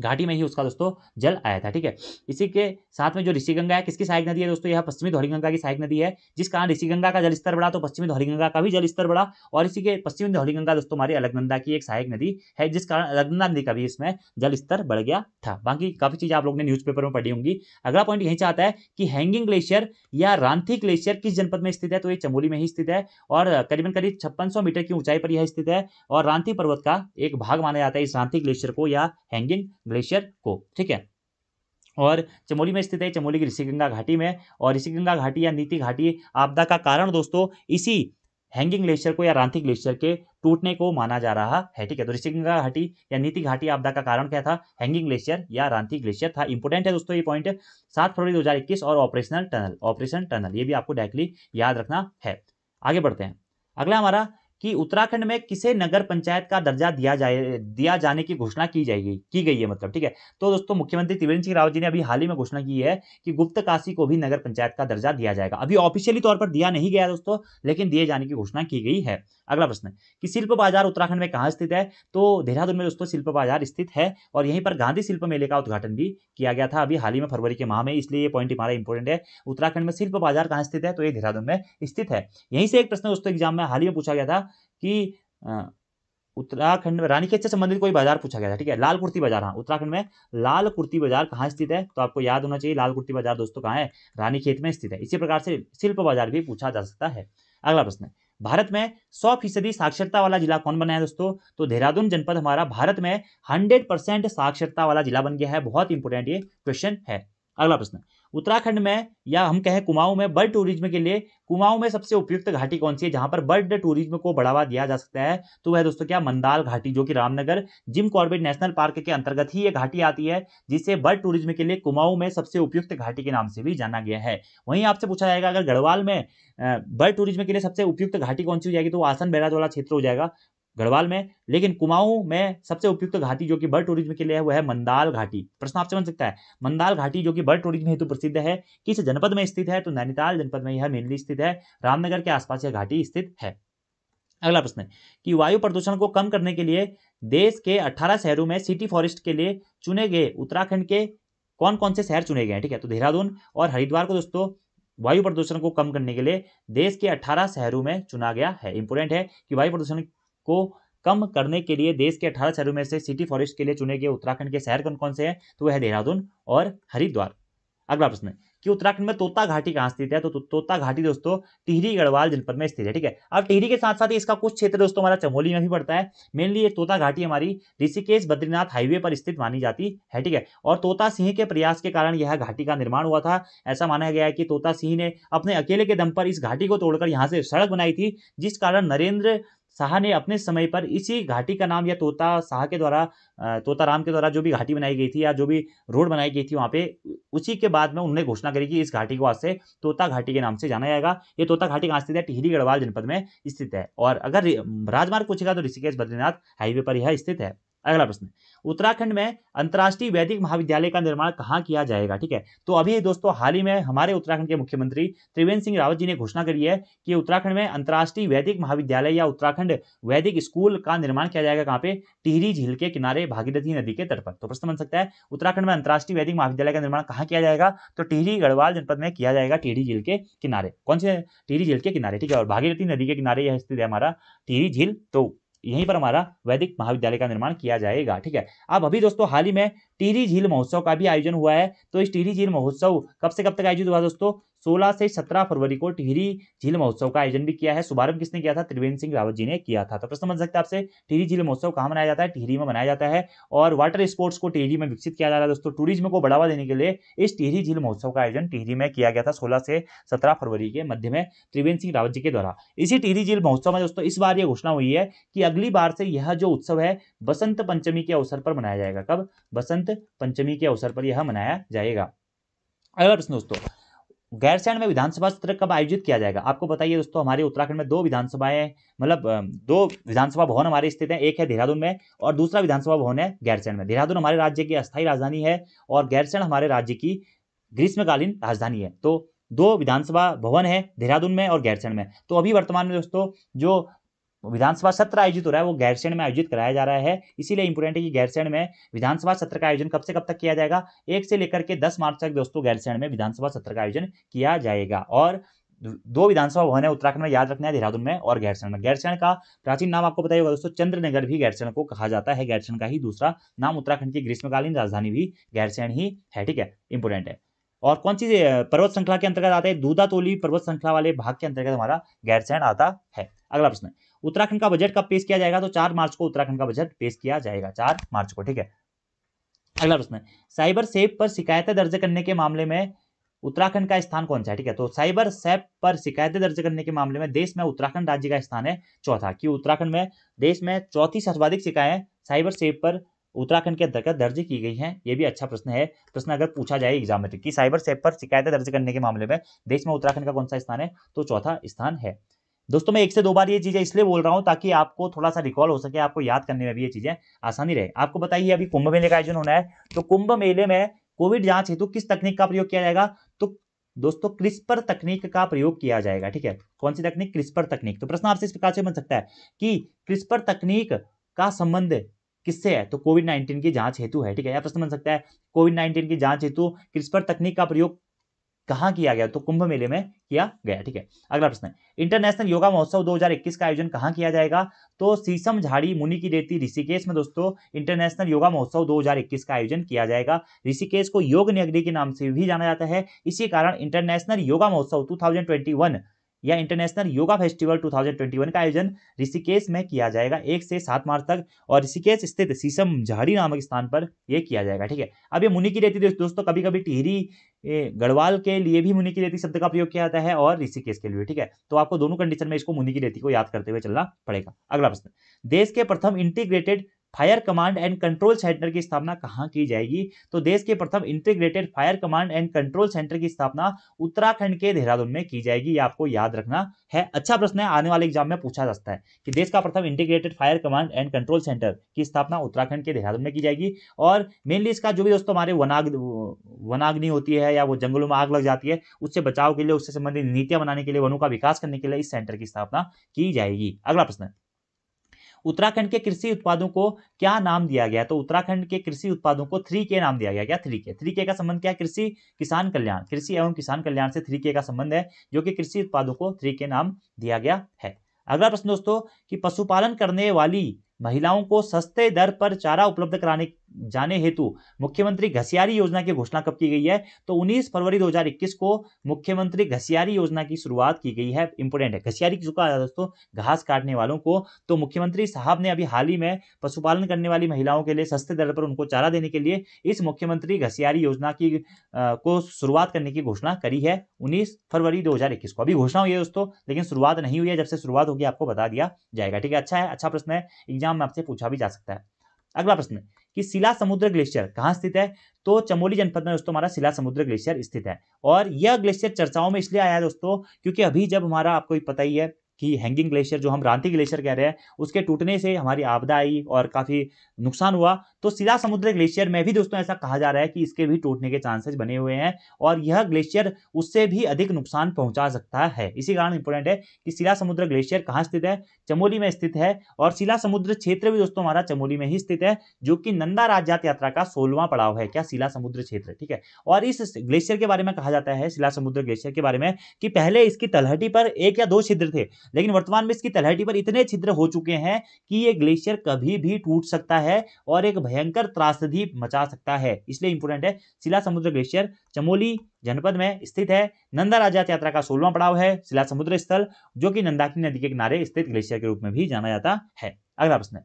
घाटी में ही उसका दोस्तों जल आया था ठीक है इसी के साथ में जो ऋषि गंगा है किसकी सहायक नदी है दोस्तों यह पश्चिमी धौरी गंगा की सहायक नदी है जिस कारण ऋषि गंगा का जल स्तर बढ़ा तो पश्चिमी धौरी गंगा का भी जल स्तर बढ़ा और इसी के पश्चिमी धौरी गंगा दोस्तों हमारी अलगनंदा की एक सहायक नदी है जिस कारण अलगनंदा नदी का भी इसमें जल स्तर बढ़ गया था बाकी काफी चीज आप लोग ने न्यूज में पढ़ी होंगी अगला पॉइंट यही चाहता है कि हैंगिंग ग्लेशियर या रांथी ग्लेशियर किस जनपद में स्थित है तो ये चमोली में ही स्थित है और करीबन करीब छप्पन मीटर की ऊंचाई पर यह स्थित है और रांथी पर्वत का एक भाग माना जाता है इस रांथी ग्लेशियर को या हैंगिंग ग्लेशियर को ठीक है और चमोली में स्थित है चमोली की ऋषिगंगा घाटी में और ऋषिगंगा घाटी या नीति घाटी आपदा का कारण दोस्तों इसी हैंगिंग ग्लेशियर को या रांथी ग्लेशियर के टूटने को माना जा रहा है ठीक है तो ऋषिगंगा घाटी या नीति घाटी आपदा का कारण क्या था हैंगिंग ग्लेशियर या रांथी ग्लेशियर था इंपोर्टेंट है दोस्तों ये पॉइंट सात फरवरी दो और ऑपरेशनल टनल ऑपरेशन टनल ये भी आपको डायरेक्टली याद रखना है आगे बढ़ते हैं अगला हमारा कि उत्तराखंड में किसे नगर पंचायत का दर्जा दिया जाए दिया जाने की घोषणा की जाएगी की गई है मतलब ठीक है तो दोस्तों मुख्यमंत्री त्रिवेंद्र सिंह रावत जी ने अभी हाल ही में घोषणा की है कि गुप्त काशी को भी नगर पंचायत का दर्जा दिया जाएगा अभी ऑफिशियली तौर पर दिया नहीं गया दोस्तों लेकिन दिए जाने की घोषणा की गई है अगला प्रश्न कि शिल्प बाजार उत्तराखंड में कहाँ स्थित है तो देहरादून में दोस्तों शिल्प बाजार स्थित है और यहीं पर गांधी शिल्प मेले का उद्घाटन भी किया गया था अभी हाल ही में फरवरी के माह में इसलिए ये पॉइंट हमारा इंपॉर्टेंट है उत्तराखंड में शिल्प बाजार कहाँ स्थित है तो ये देहरादून में स्थित है यहीं से एक प्रश्न दोस्तों एग्जाम में हाल ही में पूछा गया था कि उत्तराखंड में रानीखेत से संबंधित कोई बाजार पूछा गया था ठीक है लाल कुर्ती बाजार हाँ उत्तराखंड में लाल कुर्ती बाजार कहाँ स्थित है तो आपको याद होना चाहिए लाल कुर्ती बाजार दोस्तों कहाँ है रानीखेत में स्थित है इसी प्रकार से शिल्प बाजार भी पूछा जा सकता है अगला प्रश्न भारत में सौ फीसदी साक्षरता वाला जिला कौन बना है दोस्तों तो देहरादून जनपद हमारा भारत में हंड्रेड परसेंट साक्षरता वाला जिला बन गया है बहुत इंपोर्टेंट ये क्वेश्चन है अगला प्रश्न उत्तराखंड में या हम कहें कुमाऊं में बर्ड टूरिज्म के लिए कुमाऊं में सबसे उपयुक्त घाटी कौन सी है जहां पर बर्ड टूरिज्म को बढ़ावा दिया जा सकता है तो वह दोस्तों क्या मंदाल घाटी जो कि Ramnagar Jim Corbett national park के अंतर्गत ही यह घाटी आती है जिसे बर्ड टूरिज्म के लिए कुमाऊं में सबसे उपयुक्त घाटी के नाम से भी जाना गया है वहीं आपसे पूछा जाएगा अगर गढ़वाल में बर्ड टूरिज्म के लिए सबसे उपयुक्त घाटी कौन सी हो जाएगी तो आसन बैराज वाला क्षेत्र हो जाएगा गढ़वाल में लेकिन कुमाऊं में सबसे उपयुक्त घाटी जो कि बर्ड टूरिज्म के लिए है वह है मंदाल घाटी प्रश्न आपसे बन सकता है मंदाल घाटी जो कि बर्ड टूरिज्म हेतु प्रसिद्ध है किस जनपद में स्थित है तो नैनीताल जनपद में यह मेनली स्थित है रामनगर के आसपास यह घाटी स्थित है अगला प्रश्न कि वायु प्रदूषण को कम करने के लिए देश के अठारह शहरों में सिटी फॉरेस्ट के लिए चुने गए उत्तराखंड के कौन कौन से शहर चुने गए हैं ठीक है तो देहरादून और हरिद्वार को दोस्तों वायु प्रदूषण को कम करने के लिए देश के 18 शहरों में चुना गया है इंपोर्टेंट है कि वायु प्रदूषण को कम करने के लिए देश के अठारह शहरों में से सिटी फॉरेस्ट के लिए चुने गए उत्तराखंड के शहर कौन कौन से हैं तो वह है देहरादून और हरिद्वार अगला प्रश्न कि उत्तराखंड में तोता घाटी कहाँ स्थित है तो, तो तोता घाटी दोस्तों टिहरी गढ़वाल जनपद में स्थित है ठीक है अब टिहरी के साथ साथ इसका कुछ क्षेत्र दोस्तों हमारा चमोली में भी पड़ता है मेनली ये तोता घाटी हमारी ऋषिकेश बद्रीनाथ हाईवे पर स्थित मानी जाती है ठीक है और तोता सिंह के प्रयास के कारण यह घाटी का निर्माण हुआ था ऐसा माना गया है कि तोता सिंह ने अपने अकेले के दम पर इस घाटी को तोड़कर यहाँ से सड़क बनाई थी जिस कारण नरेंद्र शाह ने अपने समय पर इसी घाटी का नाम या तोता शाह के द्वारा तोता राम के द्वारा जो भी घाटी बनाई गई थी या जो भी रोड बनाई गई थी वहाँ पे उसी के बाद में उन्होंने घोषणा करी कि इस घाटी को आज से तोता घाटी के नाम से जाना जाएगा ये तोता घाटी कहाँ स्थित है टिहरी गढ़वाल जनपद में स्थित है और अगर राजमार्ग पूछेगा तो ऋषिकेश बद्रीनाथ हाईवे पर यह स्थित है अगला प्रश्न उत्तराखंड में अंतर्राष्ट्रीय वैदिक महाविद्यालय का निर्माण कहाँ किया जाएगा ठीक है तो अभी दोस्तों हाल ही में हमारे उत्तराखंड के मुख्यमंत्री त्रिवेंद्र सिंह रावत जी ने घोषणा करी है कि उत्तराखंड में अंतर्राष्ट्रीय वैदिक महाविद्यालय या उत्तराखंड वैदिक स्कूल का निर्माण किया जाएगा कहाँ पे टिहरी झील के किनारे भागीरथी नदी के तट पर तो प्रश्न बन सकता है उत्तराखंड में अंतर्राष्ट्रीय वैदिक महाविद्यालय का निर्माण कहाँ किया जाएगा तो टिहरी गढ़वाल जनपद में किया जाएगा टिहरी झील के किनारे कौन से टिहरी झील के किनारे ठीक है और भागीरथी नदी के किनारे यह स्थित है हमारा टिहरी झील तो यहीं पर हमारा वैदिक महाविद्यालय का निर्माण किया जाएगा ठीक है अब अभी दोस्तों हाल ही में टिहरी झील महोत्सव का भी आयोजन हुआ है तो इस टिहरी झील महोत्सव कब से कब तक आयोजित हुआ दोस्तों सोलह से सत्रह फरवरी को टिहरी झील महोत्सव का आयोजन भी किया है शुभारंभ किसने किया था त्रिवेंद्र सिंह रावत जी ने किया था तो प्रश्न बन सकता है आपसे टिहरी झील महोत्सव कहाँ मनाया जाता है टिहरी में मनाया जाता है और वाटर स्पोर्ट्स को टिहरी में विकसित किया जा रहा है दोस्तों टूरिज्म को बढ़ावा देने के लिए इस टिहरी झील महोत्सव का आयोजन टिहरी में किया गया था सोलह से सत्रह फरवरी के मध्य में त्रिवेंद्र सिंह रावत जी के द्वारा इसी टिहरी झील महोत्सव में दोस्तों इस बार यह घोषणा हुई है कि अगली बार से यह जो उत्सव है बसंत पंचमी के अवसर पर मनाया जाएगा कब बसंत वसंत पंचमी के अवसर पर यह मनाया जाएगा अगला प्रश्न दोस्तों गैरसैंड में विधानसभा सत्र कब आयोजित किया जाएगा आपको बताइए दोस्तों हमारे उत्तराखंड में दो विधानसभाएं मतलब दो विधानसभा भवन हमारे स्थित हैं एक है देहरादून में और दूसरा विधानसभा भवन है गैरसैंड में देहरादून हमारे राज्य की अस्थायी राजधानी है और गैरसैंड हमारे राज्य की ग्रीष्मकालीन राजधानी है तो दो विधानसभा भवन है देहरादून में और गैरसैंड में तो अभी वर्तमान में दोस्तों जो विधानसभा सत्र आयोजित हो रहा है वो गैरसैंड में आयोजित कराया जा रहा है इसीलिए इंपोर्टेंट है कि गैरसैंड में विधानसभा सत्र का आयोजन कब से कब तक किया जाएगा एक से लेकर के दस मार्च तक दोस्तों गैरसैंड में विधानसभा सत्र का आयोजन किया जाएगा और दो विधानसभा भवन है उत्तराखंड में याद रखना है देहरादून में और गैरसैन में गैरसैन का प्राचीन नाम आपको बताइएगा दोस्तों चंद्रनगर भी गैरसैन को कहा जाता है गैरसैन का ही दूसरा नाम उत्तराखंड की ग्रीष्मकालीन राजधानी भी गैरसैन ही है ठीक है इंपोर्टेंट है और कौन सी पर्वत श्रृंखला के अंतर्गत आता है दूधा तोली पर्वत श्रृंखला वाले भाग के अंतर्गत हमारा गैरसैंण आता है अगला प्रश्न उत्तराखंड का बजट कब पेश किया जाएगा तो चार मार्च को उत्तराखंड का बजट पेश किया जाएगा चार मार्च को ठीक है अगला प्रश्न साइबर सेफ पर शिकायतें दर्ज करने के मामले में उत्तराखंड का स्थान कौन सा है ठीक है तो साइबर सेफ पर शिकायतें दर्ज करने के मामले में देश में उत्तराखंड राज्य का स्थान है चौथा कि उत्तराखंड में देश में चौथी सर्वाधिक शिकायतें साइबर सेफ पर उत्तराखंड के अंतर्गत दर्ज की गई हैं ये भी अच्छा प्रश्न है प्रश्न अगर पूछा जाए एग्जाम में तो कि साइबर सेफ पर शिकायतें दर्ज करने के मामले में देश में उत्तराखंड का कौन सा स्थान है तो चौथा स्थान है दोस्तों मैं एक से दो बार ये चीजें इसलिए बोल रहा हूँ ताकि आपको थोड़ा सा रिकॉल हो सके आपको याद करने में भी ये चीजें आसानी रहे आपको बताइए अभी कुंभ मेले का आयोजन होना है तो कुंभ मेले में कोविड जांच हेतु किस तकनीक का प्रयोग किया जाएगा तो दोस्तों क्रिस्पर तकनीक का प्रयोग किया जाएगा ठीक है कौन सी तकनीक क्रिस्पर तकनीक तो प्रश्न आपसे इस प्रकार से बन सकता है कि क्रिस्पर तकनीक का संबंध किससे है तो कोविड नाइन्टीन की जांच हेतु है ठीक है यह प्रश्न बन सकता है कोविड नाइन्टीन की जांच हेतु क्रिस्पर तकनीक का प्रयोग कहाँ किया गया तो कुंभ मेले में किया गया ठीक है अगला प्रश्न इंटरनेशनल योगा महोत्सव 2021 का आयोजन कहाँ किया जाएगा तो सीसम झाड़ी मुनि की रेती ऋषिकेश में दोस्तों इंटरनेशनल योगा महोत्सव 2021 का आयोजन किया जाएगा ऋषिकेश को योग नगरी के नाम से भी जाना जाता है इसी कारण इंटरनेशनल योगा महोत्सव टू या इंटरनेशनल योगा फेस्टिवल 2021 का आयोजन ऋषिकेश में किया जाएगा एक से सात मार्च तक और ऋषिकेश स्थित शीशम झाड़ी नामक स्थान पर यह किया जाएगा ठीक है अब ये मुनि की रेती दोस्तों कभी कभी टिहरी गढ़वाल के लिए भी मुनि की रेती शब्द का प्रयोग किया जाता है और ऋषिकेश के लिए ठीक है तो आपको दोनों कंडीशन में इसको मुनि की रेती को याद करते हुए चलना पड़ेगा अगला प्रश्न देश के प्रथम integrated fire command and control centre की स्थापना कहाँ की जाएगी तो देश के प्रथम integrated fire command and control centre की स्थापना उत्तराखंड के देहरादून में की जाएगी आपको याद रखना है अच्छा प्रश्न है आने वाले एग्जाम में पूछा जा सकता है कि देश का प्रथम integrated fire command and control centre की स्थापना उत्तराखंड के देहरादून में की जाएगी और मेनली इसका जो भी दोस्तों हमारे वनाग वनाग्नि होती है या वो जंगलों में आग लग जाती है उससे बचाव के लिए उससे संबंधित नीतियां बनाने के लिए वनों का विकास करने के लिए इस सेंटर की स्थापना की जाएगी अगला प्रश्न उत्तराखंड के कृषि उत्पादों को क्या नाम दिया गया तो उत्तराखंड के कृषि उत्पादों को थ्री के नाम दिया गया क्या थ्री के थ्री के का संबंध क्या कृषि किसान कल्याण कृषि एवं किसान कल्याण से थ्री के का संबंध है जो कि कृषि उत्पादों को थ्री के नाम दिया गया है अगला प्रश्न दोस्तों की पशुपालन करने वाली महिलाओं को सस्ते दर पर चारा उपलब्ध कराने जाने हेतु मुख्यमंत्री घसियारी योजना की घोषणा कब की गई है तो 19 फरवरी 2021 को मुख्यमंत्री घसियारी योजना की शुरुआत की गई है इंपोर्टेंट है घसियारी चुका है दोस्तों घास काटने वालों को तो मुख्यमंत्री साहब ने अभी हाल ही में पशुपालन करने वाली महिलाओं के लिए सस्ते दर पर उनको चारा देने के लिए इस मुख्यमंत्री घसियारी योजना की आ, को शुरुआत करने की घोषणा करी है उन्नीस फरवरी दो को अभी घोषणा हुई है दोस्तों लेकिन शुरुआत नहीं हुई है जब से शुरुआत होगी आपको बता दिया जाएगा ठीक है अच्छा है अच्छा प्रश्न है एग्जाम में आपसे पूछा भी जा सकता है अगला प्रश्न कि शिला समुद्र ग्लेशियर कहाँ स्थित है तो चमोली जनपद में दोस्तों हमारा शिला समुद्र ग्लेशियर स्थित है और यह ग्लेशियर चर्चाओं में इसलिए आया है दोस्तों क्योंकि अभी जब हमारा आपको पता ही है कि हैंगिंग ग्लेशियर जो हम रांती ग्लेशियर कह रहे हैं उसके टूटने से हमारी आपदा आई और काफ़ी नुकसान हुआ तो सीधा समुद्र ग्लेशियर में भी दोस्तों ऐसा कहा जा रहा है कि इसके भी टूटने के चांसेस बने हुए हैं और यह ग्लेशियर उससे भी अधिक नुकसान पहुंचा सकता है इसी कारण इंपॉर्टेंट है कि सिला समुद्र ग्लेशियर कहाँ स्थित है चमोली में स्थित है और सिला समुद्र क्षेत्र भी दोस्तों हमारा चमोली में ही स्थित है जो कि नंदा राजजात यात्रा का सोलवा पड़ाव है क्या सिला समुद्र क्षेत्र ठीक है और इस ग्लेशियर के बारे में कहा जाता है सिला समुद्र ग्लेशियर के बारे में कि पहले इसकी तलहटी पर एक या दो छिद्र थे लेकिन वर्तमान में इसकी तलहटी पर इतने छिद्र हो चुके हैं कि ये ग्लेशियर कभी भी टूट सकता है और एक भयंकर त्रासदी मचा सकता है इसलिए इंपोर्टेंट है शिला समुद्र ग्लेशियर चमोली जनपद में स्थित है नंदा राजा यात्रा का सोलवा पड़ाव है शिला समुद्र स्थल जो कि नंदाकिनी नदी के किनारे स्थित ग्लेशियर के रूप में भी जाना जाता है अगला प्रश्न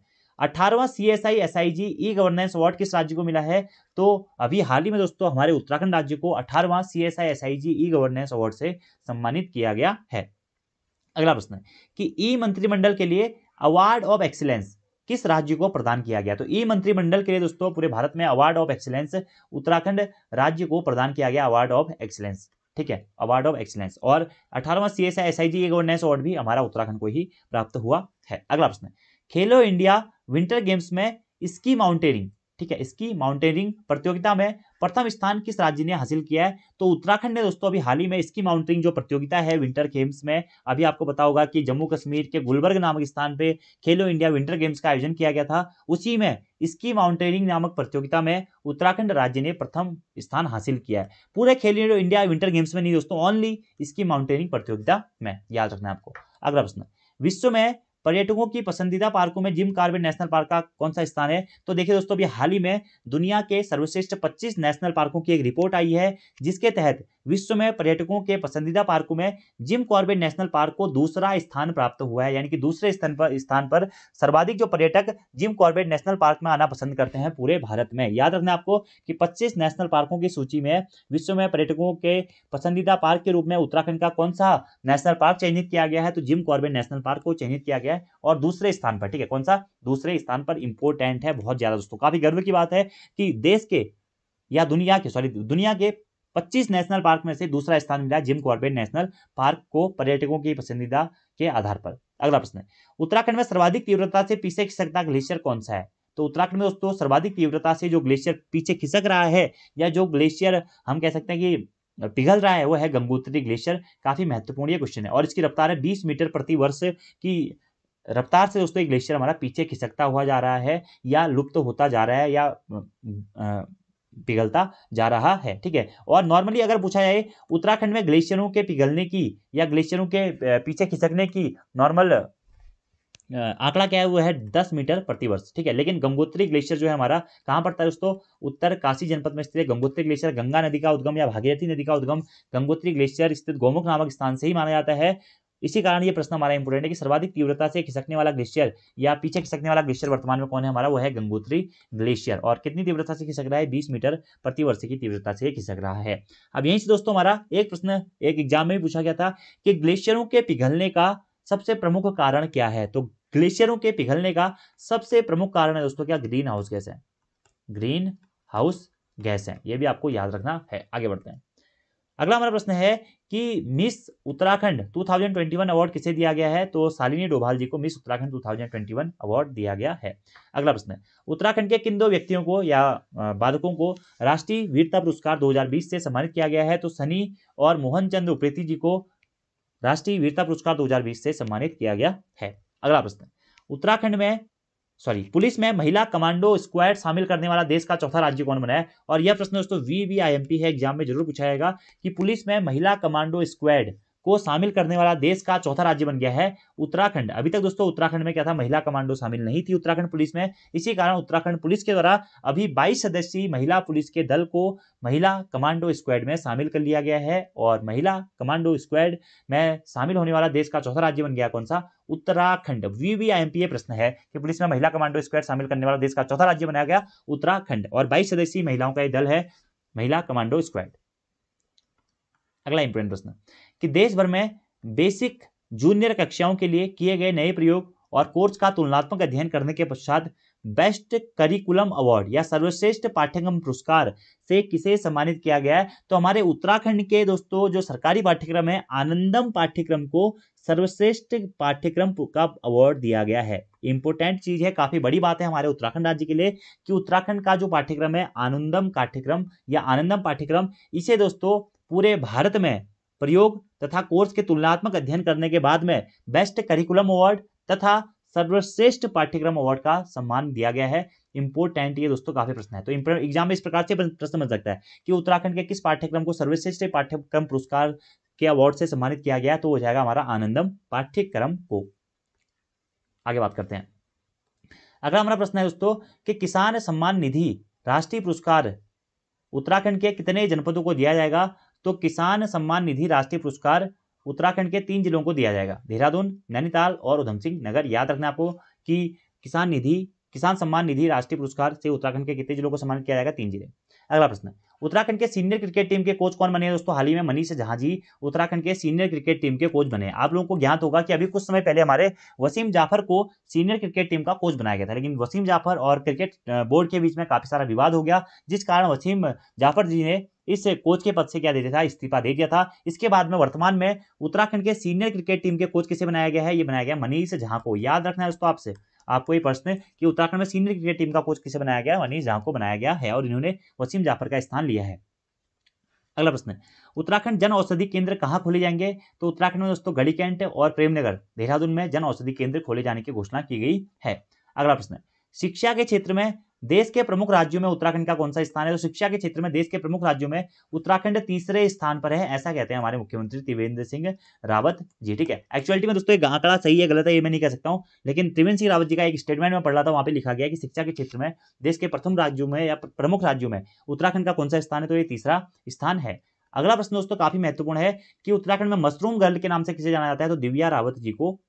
अठारवा C S I S I G E governance award किस राज्य को मिला है तो अभी हाल ही में दोस्तों हमारे उत्तराखंड राज्य को अठारवा C S I S I G E governance award से सम्मानित किया गया है अगला प्रश्न है कि ई मंत्रिमंडल के लिए अवार्ड ऑफ एक्सीलेंस किस राज्य को प्रदान किया गया तो ई मंत्रिमंडल के लिए दोस्तों पूरे भारत में अवार्ड ऑफ एक्सीलेंस उत्तराखंड राज्य को प्रदान किया गया अवार्ड ऑफ एक्सीलेंस ठीक है अवार्ड ऑफ एक्सीलेंस और अठारहवा C S I S I G governance award भी हमारा उत्तराखंड को ही प्राप्त हुआ है अगला प्रश्न खेलो इंडिया विंटर गेम्स में स्की माउंटेनिंग ठीक है इसकी माउंटेनियरिंग प्रतियोगिता में प्रथम स्थान किस राज्य ने हासिल किया है तो उत्तराखंड ने दोस्तों अभी हाल ही में इसकी माउंटेनियरिंग जो प्रतियोगिता है विंटर गेम्स में अभी आपको बता होगा कि जम्मू कश्मीर के गुलबर्ग नामक स्थान पर खेलो इंडिया विंटर गेम्स का आयोजन किया गया था उसी में इसकी माउंटेनियरिंग नामक प्रतियोगिता में उत्तराखंड राज्य ने प्रथम स्थान हासिल किया है पूरे खेलो इंडिया विंटर गेम्स में नहीं दोस्तों ओनली इसकी माउंटेनियरिंग प्रतियोगिता में याद रखना आपको अगला प्रश्न विश्व में पर्यटकों की पसंदीदा पार्कों में जिम कार्बेट नेशनल पार्क का कौन सा स्थान है तो देखिए दोस्तों अभी हाल ही में दुनिया के सर्वश्रेष्ठ 25 नेशनल पार्कों की एक रिपोर्ट आई है जिसके तहत विश्व में पर्यटकों के पसंदीदा पार्कों में जिम कॉर्बेट नेशनल पार्क को दूसरा स्थान प्राप्त हुआ है यानी कि दूसरे स्थान पर स्थान पर सर्वाधिक जो पर्यटक जिम कॉर्बेट नेशनल पार्क में आना पसंद करते हैं पूरे भारत में याद रखना आपको कि 25 नेशनल पार्कों की सूची में विश्व में पर्यटकों के पसंदीदा पार्क के रूप में उत्तराखंड का कौन सा नेशनल पार्क चयनित किया गया है तो जिम कॉर्बेट नेशनल पार्क को चयनित किया गया है और दूसरे स्थान पर ठीक है कौन सा दूसरे स्थान पर इंपोर्टेंट है बहुत ज्यादा दोस्तों काफी गर्व की बात है कि देश के या दुनिया के सॉरी दुनिया के 25 नेशनल पार्क में से दूसरा स्थान मिला जिम कॉर्बेट नेशनल पार्क को पर्यटकों की पसंदीदा के आधार पर अगला प्रश्न उत्तराखंड में सर्वाधिक तीव्रता से पीछे खिसकता ग्लेशियर कौन सा है तो उत्तराखंड में दोस्तों सर्वाधिक तीव्रता से जो ग्लेशियर पीछे खिसक रहा है या जो ग्लेशियर हम कह सकते हैं कि पिघल रहा है वो है गंगोत्री ग्लेशियर काफी महत्वपूर्ण ये क्वेश्चन है और इसकी रफ्तार है बीस मीटर प्रति वर्ष की रफ्तार से दोस्तों ग्लेशियर हमारा पीछे खिसकता हुआ जा रहा है या लुप्त तो होता जा रहा है या पिघलता जा रहा है ठीक है और नॉर्मली अगर पूछा जाए उत्तराखंड में ग्लेशियरों के पिघलने की या ग्लेशियरों के पीछे खिसकने की नॉर्मल आंकड़ा क्या है वो है दस मीटर प्रतिवर्ष ठीक है लेकिन गंगोत्री ग्लेशियर जो है हमारा कहाँ पड़ता है दोस्तों उत्तर काशी जनपद में स्थित गंगोत्री ग्लेशियर गंगा नदी का उद्गम या भागीरथी नदी का उद्गम गंगोत्री ग्लेशियर स्थित गोमुख नामक स्थान से ही माना जाता है इसी कारण ये प्रश्न हमारा इंपोर्टेंट है कि सर्वाधिक तीव्रता से खिसकने वाला ग्लेशियर या पीछे खिसकने वाला ग्लेशियर वर्तमान में कौन है हमारा वो है गंगोत्री ग्लेशियर और कितनी तीव्रता से खिसक रहा है बीस मीटर प्रति वर्ष की तीव्रता से खिसक रहा है अब यहीं से दोस्तों हमारा एक प्रश्न एक एग्जाम में भी पूछा गया था कि ग्लेशियरों के पिघलने का सबसे प्रमुख कारण क्या है तो ग्लेशियरों के पिघलने का सबसे प्रमुख कारण है दोस्तों क्या ग्रीन हाउस गैस है ग्रीन हाउस गैस है ये भी आपको याद रखना है आगे बढ़ते हैं अगला हमारा प्रश्न है कि मिस उत्तराखंड 2021 अवार्ड किसे दिया गया है तो सालिनी डोभाल जी को मिस उत्तराखंड 2021 अवार्ड दिया गया है अगला प्रश्न उत्तराखंड के किन दो व्यक्तियों को या बाधकों को राष्ट्रीय वीरता पुरस्कार 2020 से सम्मानित किया गया है तो सनी और मोहन चंद उप्रेती जी को राष्ट्रीय वीरता पुरस्कार दो से सम्मानित किया गया है अगला प्रश्न उत्तराखंड में सॉरी पुलिस में महिला कमांडो स्क्वाड शामिल करने वाला देश का चौथा राज्य कौन बना है और यह प्रश्न दोस्तों वीवीआईएमपी है एग्जाम में जरूर पूछा जाएगा कि पुलिस में महिला कमांडो स्क्वाड को शामिल करने वाला देश का चौथा राज्य बन गया है उत्तराखंड अभी तक दोस्तों उत्तराखंड में क्या था महिला कमांडो शामिल नहीं थी उत्तराखंड पुलिस में इसी कारण उत्तराखंड पुलिस के द्वारा अभी बाईस सदस्यीय महिला पुलिस के दल को महिला कमांडो स्क्वाड में शामिल कर लिया गया है और महिला कमांडो स्क्वाड में शामिल होने वाला देश का चौथा राज्य बन गया कौन सा उत्तराखंड वीवीआईएमपीए प्रश्न है कि पुलिस में महिला कमांडो स्क्वाड शामिल करने वाला देश का चौथा राज्य बनाया गया उत्तराखंड और बाईस सदस्यीय महिलाओं का यह दल है महिला कमांडो स्क्वाड अगला इंपोर्टेंट प्रश्न कि देश भर में बेसिक जूनियर कक्षाओं के लिए किए गए नए प्रयोग और कोर्स का तुलनात्मक अध्ययन करने के पश्चात बेस्ट करिकुलम अवार्ड या सर्वश्रेष्ठ पाठ्यक्रम पुरस्कार से किसे सम्मानित किया गया है तो हमारे उत्तराखंड के दोस्तों जो सरकारी पाठ्यक्रम है आनंदम पाठ्यक्रम को सर्वश्रेष्ठ पाठ्यक्रम का अवार्ड दिया गया है इंपोर्टेंट चीज है काफी बड़ी बात है हमारे उत्तराखंड राज्य के लिए कि उत्तराखंड का जो पाठ्यक्रम है आनंदम पाठ्यक्रम या आनंदम पाठ्यक्रम इसे दोस्तों पूरे भारत में प्रयोग तथा कोर्स के तुलनात्मक अध्ययन करने के बाद में बेस्ट करिकुलम अवार्ड तथा सर्वश्रेष्ठ पाठ्यक्रम अवार्ड का सम्मान दिया गया है इंपोर्टेंट ये दोस्तों काफी प्रश्न है तो एग्जाम में इस प्रकार से प्रश्न बन सकता है कि उत्तराखंड के किस पाठ्यक्रम को सर्वश्रेष्ठ पाठ्यक्रम पुरस्कार के अवार्ड से सम्मानित किया गया तो हो जाएगा हमारा आनंदम पाठ्यक्रम को आगे बात करते हैं अगला हमारा प्रश्न है दोस्तों कि किसान सम्मान निधि राष्ट्रीय पुरस्कार उत्तराखंड के कितने जनपदों को दिया जाएगा तो किसान सम्मान निधि राष्ट्रीय पुरस्कार उत्तराखंड के तीन जिलों को दिया जाएगा देहरादून नैनीताल और उधम सिंह नगर याद रखना आपको कि किसान निधि किसान सम्मान निधि राष्ट्रीय पुरस्कार से उत्तराखंड के कितने जिलों को सम्मानित किया जाएगा तीन जिले अगला प्रश्न उत्तराखंड के सीनियर क्रिकेट टीम के कोच कौन बने हैं दोस्तों हाल ही में मनीष झा जी उत्तराखंड के सीनियर क्रिकेट टीम के कोच बने आप लोगों को ज्ञात होगा कि अभी कुछ समय पहले हमारे वसीम जाफर को सीनियर क्रिकेट टीम का कोच बनाया गया था लेकिन वसीम जाफर और क्रिकेट बोर्ड के बीच में काफी सारा विवाद हो गया जिस कारण वसीम जाफर जी ने इस कोच के पद से क्या दे दिया था इस्तीफा दे दिया था इसके बाद में वर्तमान में उत्तराखंड के सीनियर क्रिकेट टीम के कोच किसे बनाया गया है ये बनाया गया मनीष झा को याद रखना है दोस्तों आपसे आपको ये प्रश्न कि उत्तराखंड में सीनियर क्रिकेट टीम का कोच किसे बनाया गया मनीष झा को बनाया गया है और इन्होंने वसीम जाफर का स्थान लिया है अगला प्रश्न उत्तराखंड जन औषधि केंद्र कहाँ खोले जाएंगे तो उत्तराखंड में दोस्तों गढ़ी कैंट और प्रेमनगर देहरादून में जन औषधि केंद्र खोले जाने की घोषणा की गई है अगला प्रश्न शिक्षा के क्षेत्र में देश के प्रमुख राज्यों में उत्तराखंड का कौन सा स्थान है तो शिक्षा के क्षेत्र में देश के प्रमुख राज्यों में उत्तराखंड तीसरे स्थान पर है ऐसा कहते हैं हमारे मुख्यमंत्री त्रिवेंद्र सिंह रावत जी ठीक है एक्चुअलिटी में दोस्तों आंकड़ा सही है गलत है ये मैं नहीं कह सकता हूँ लेकिन त्रिवेंद्र सिंह रावत जी का एक स्टेटमेंट में पढ़ रहा था वहां पर लिखा गया कि शिक्षा के क्षेत्र में देश के प्रथम राज्यों में या प्रमुख राज्यों में उत्तराखंड का कौन सा स्थान है तो ये तीसरा स्थान है अगला प्रश्न दोस्तों काफी महत्वपूर्ण है कि उत्तराखंड में मशरूम गर्ल के नाम से किसे जाना जाता है तो दिव्या रावत जी को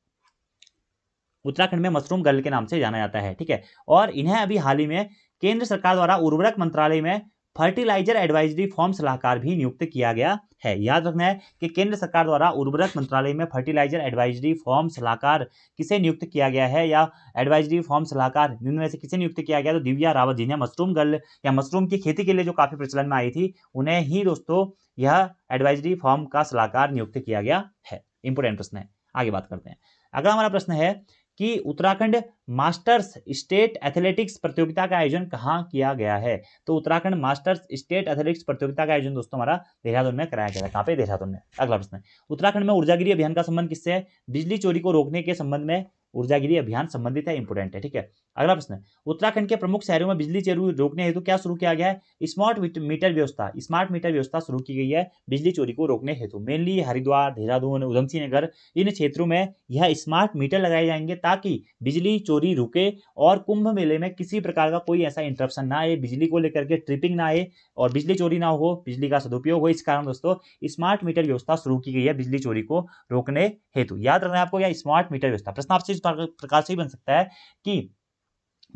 उत्तराखंड में मशरूम गर्ल के नाम से जाना जाता है ठीक है और इन्हें अभी हाल ही में केंद्र सरकार द्वारा उर्वरक मंत्रालय में फर्टिलाइजर एडवाइजरी फॉर्म सलाहकार भी नियुक्त किया गया है याद रखना है कि केंद्र सरकार द्वारा उर्वरक मंत्रालय में फर्टिलाइजर एडवाइजरी फॉर्म सलाहकार किसे नियुक्त किया गया है या एडवाइजरी फॉर्म सलाहकार जिनमें से किसे नियुक्त किया गया तो दिव्या रावत जिन्हें मशरूम गर्ल या मशरूम की खेती के लिए जो काफ़ी प्रचलन में आई थी उन्हें ही दोस्तों यह एडवाइजरी फॉर्म का सलाहकार नियुक्त किया गया है इंपोर्टेंट प्रश्न है आगे बात करते हैं अगला हमारा प्रश्न है कि उत्तराखंड मास्टर्स स्टेट एथलेटिक्स प्रतियोगिता का आयोजन कहाँ किया गया है तो उत्तराखंड मास्टर्स स्टेट एथलेटिक्स प्रतियोगिता का आयोजन दोस्तों हमारा देहरादून में कराया गया है कहाँ पे देहरादून में अगला प्रश्न उत्तराखंड में ऊर्जागिरी अभियान का संबंध किससे है बिजली चोरी को रोकने के संबंध में ऊर्जागिरी अभियान संबंधित है इंपोर्टेंट है ठीक है अगला प्रश्न उत्तराखंड के प्रमुख शहरों में बिजली चोरी रोकने हेतु क्या शुरू किया गया है स्मार्ट मीटर व्यवस्था स्मार्ट मीटर व्यवस्था शुरू की गई है बिजली चोरी को रोकने हेतु मेनली हरिद्वार देहरादून उधमसिंह नगर इन क्षेत्रों में यह स्मार्ट मीटर लगाए जाएंगे ताकि बिजली चोरी रुके और कुंभ मेले में किसी प्रकार का कोई ऐसा इंटरप्शन ना आए बिजली को लेकर के ट्रिपिंग ना आए और बिजली चोरी ना हो बिजली का सदुपयोग हो इस कारण दोस्तों स्मार्ट मीटर व्यवस्था शुरू की गई है बिजली चोरी को रोकने हेतु याद रखना आपको यह स्मार्ट मीटर व्यवस्था प्रश्न आपसे इस प्रकार से ही बन सकता है कि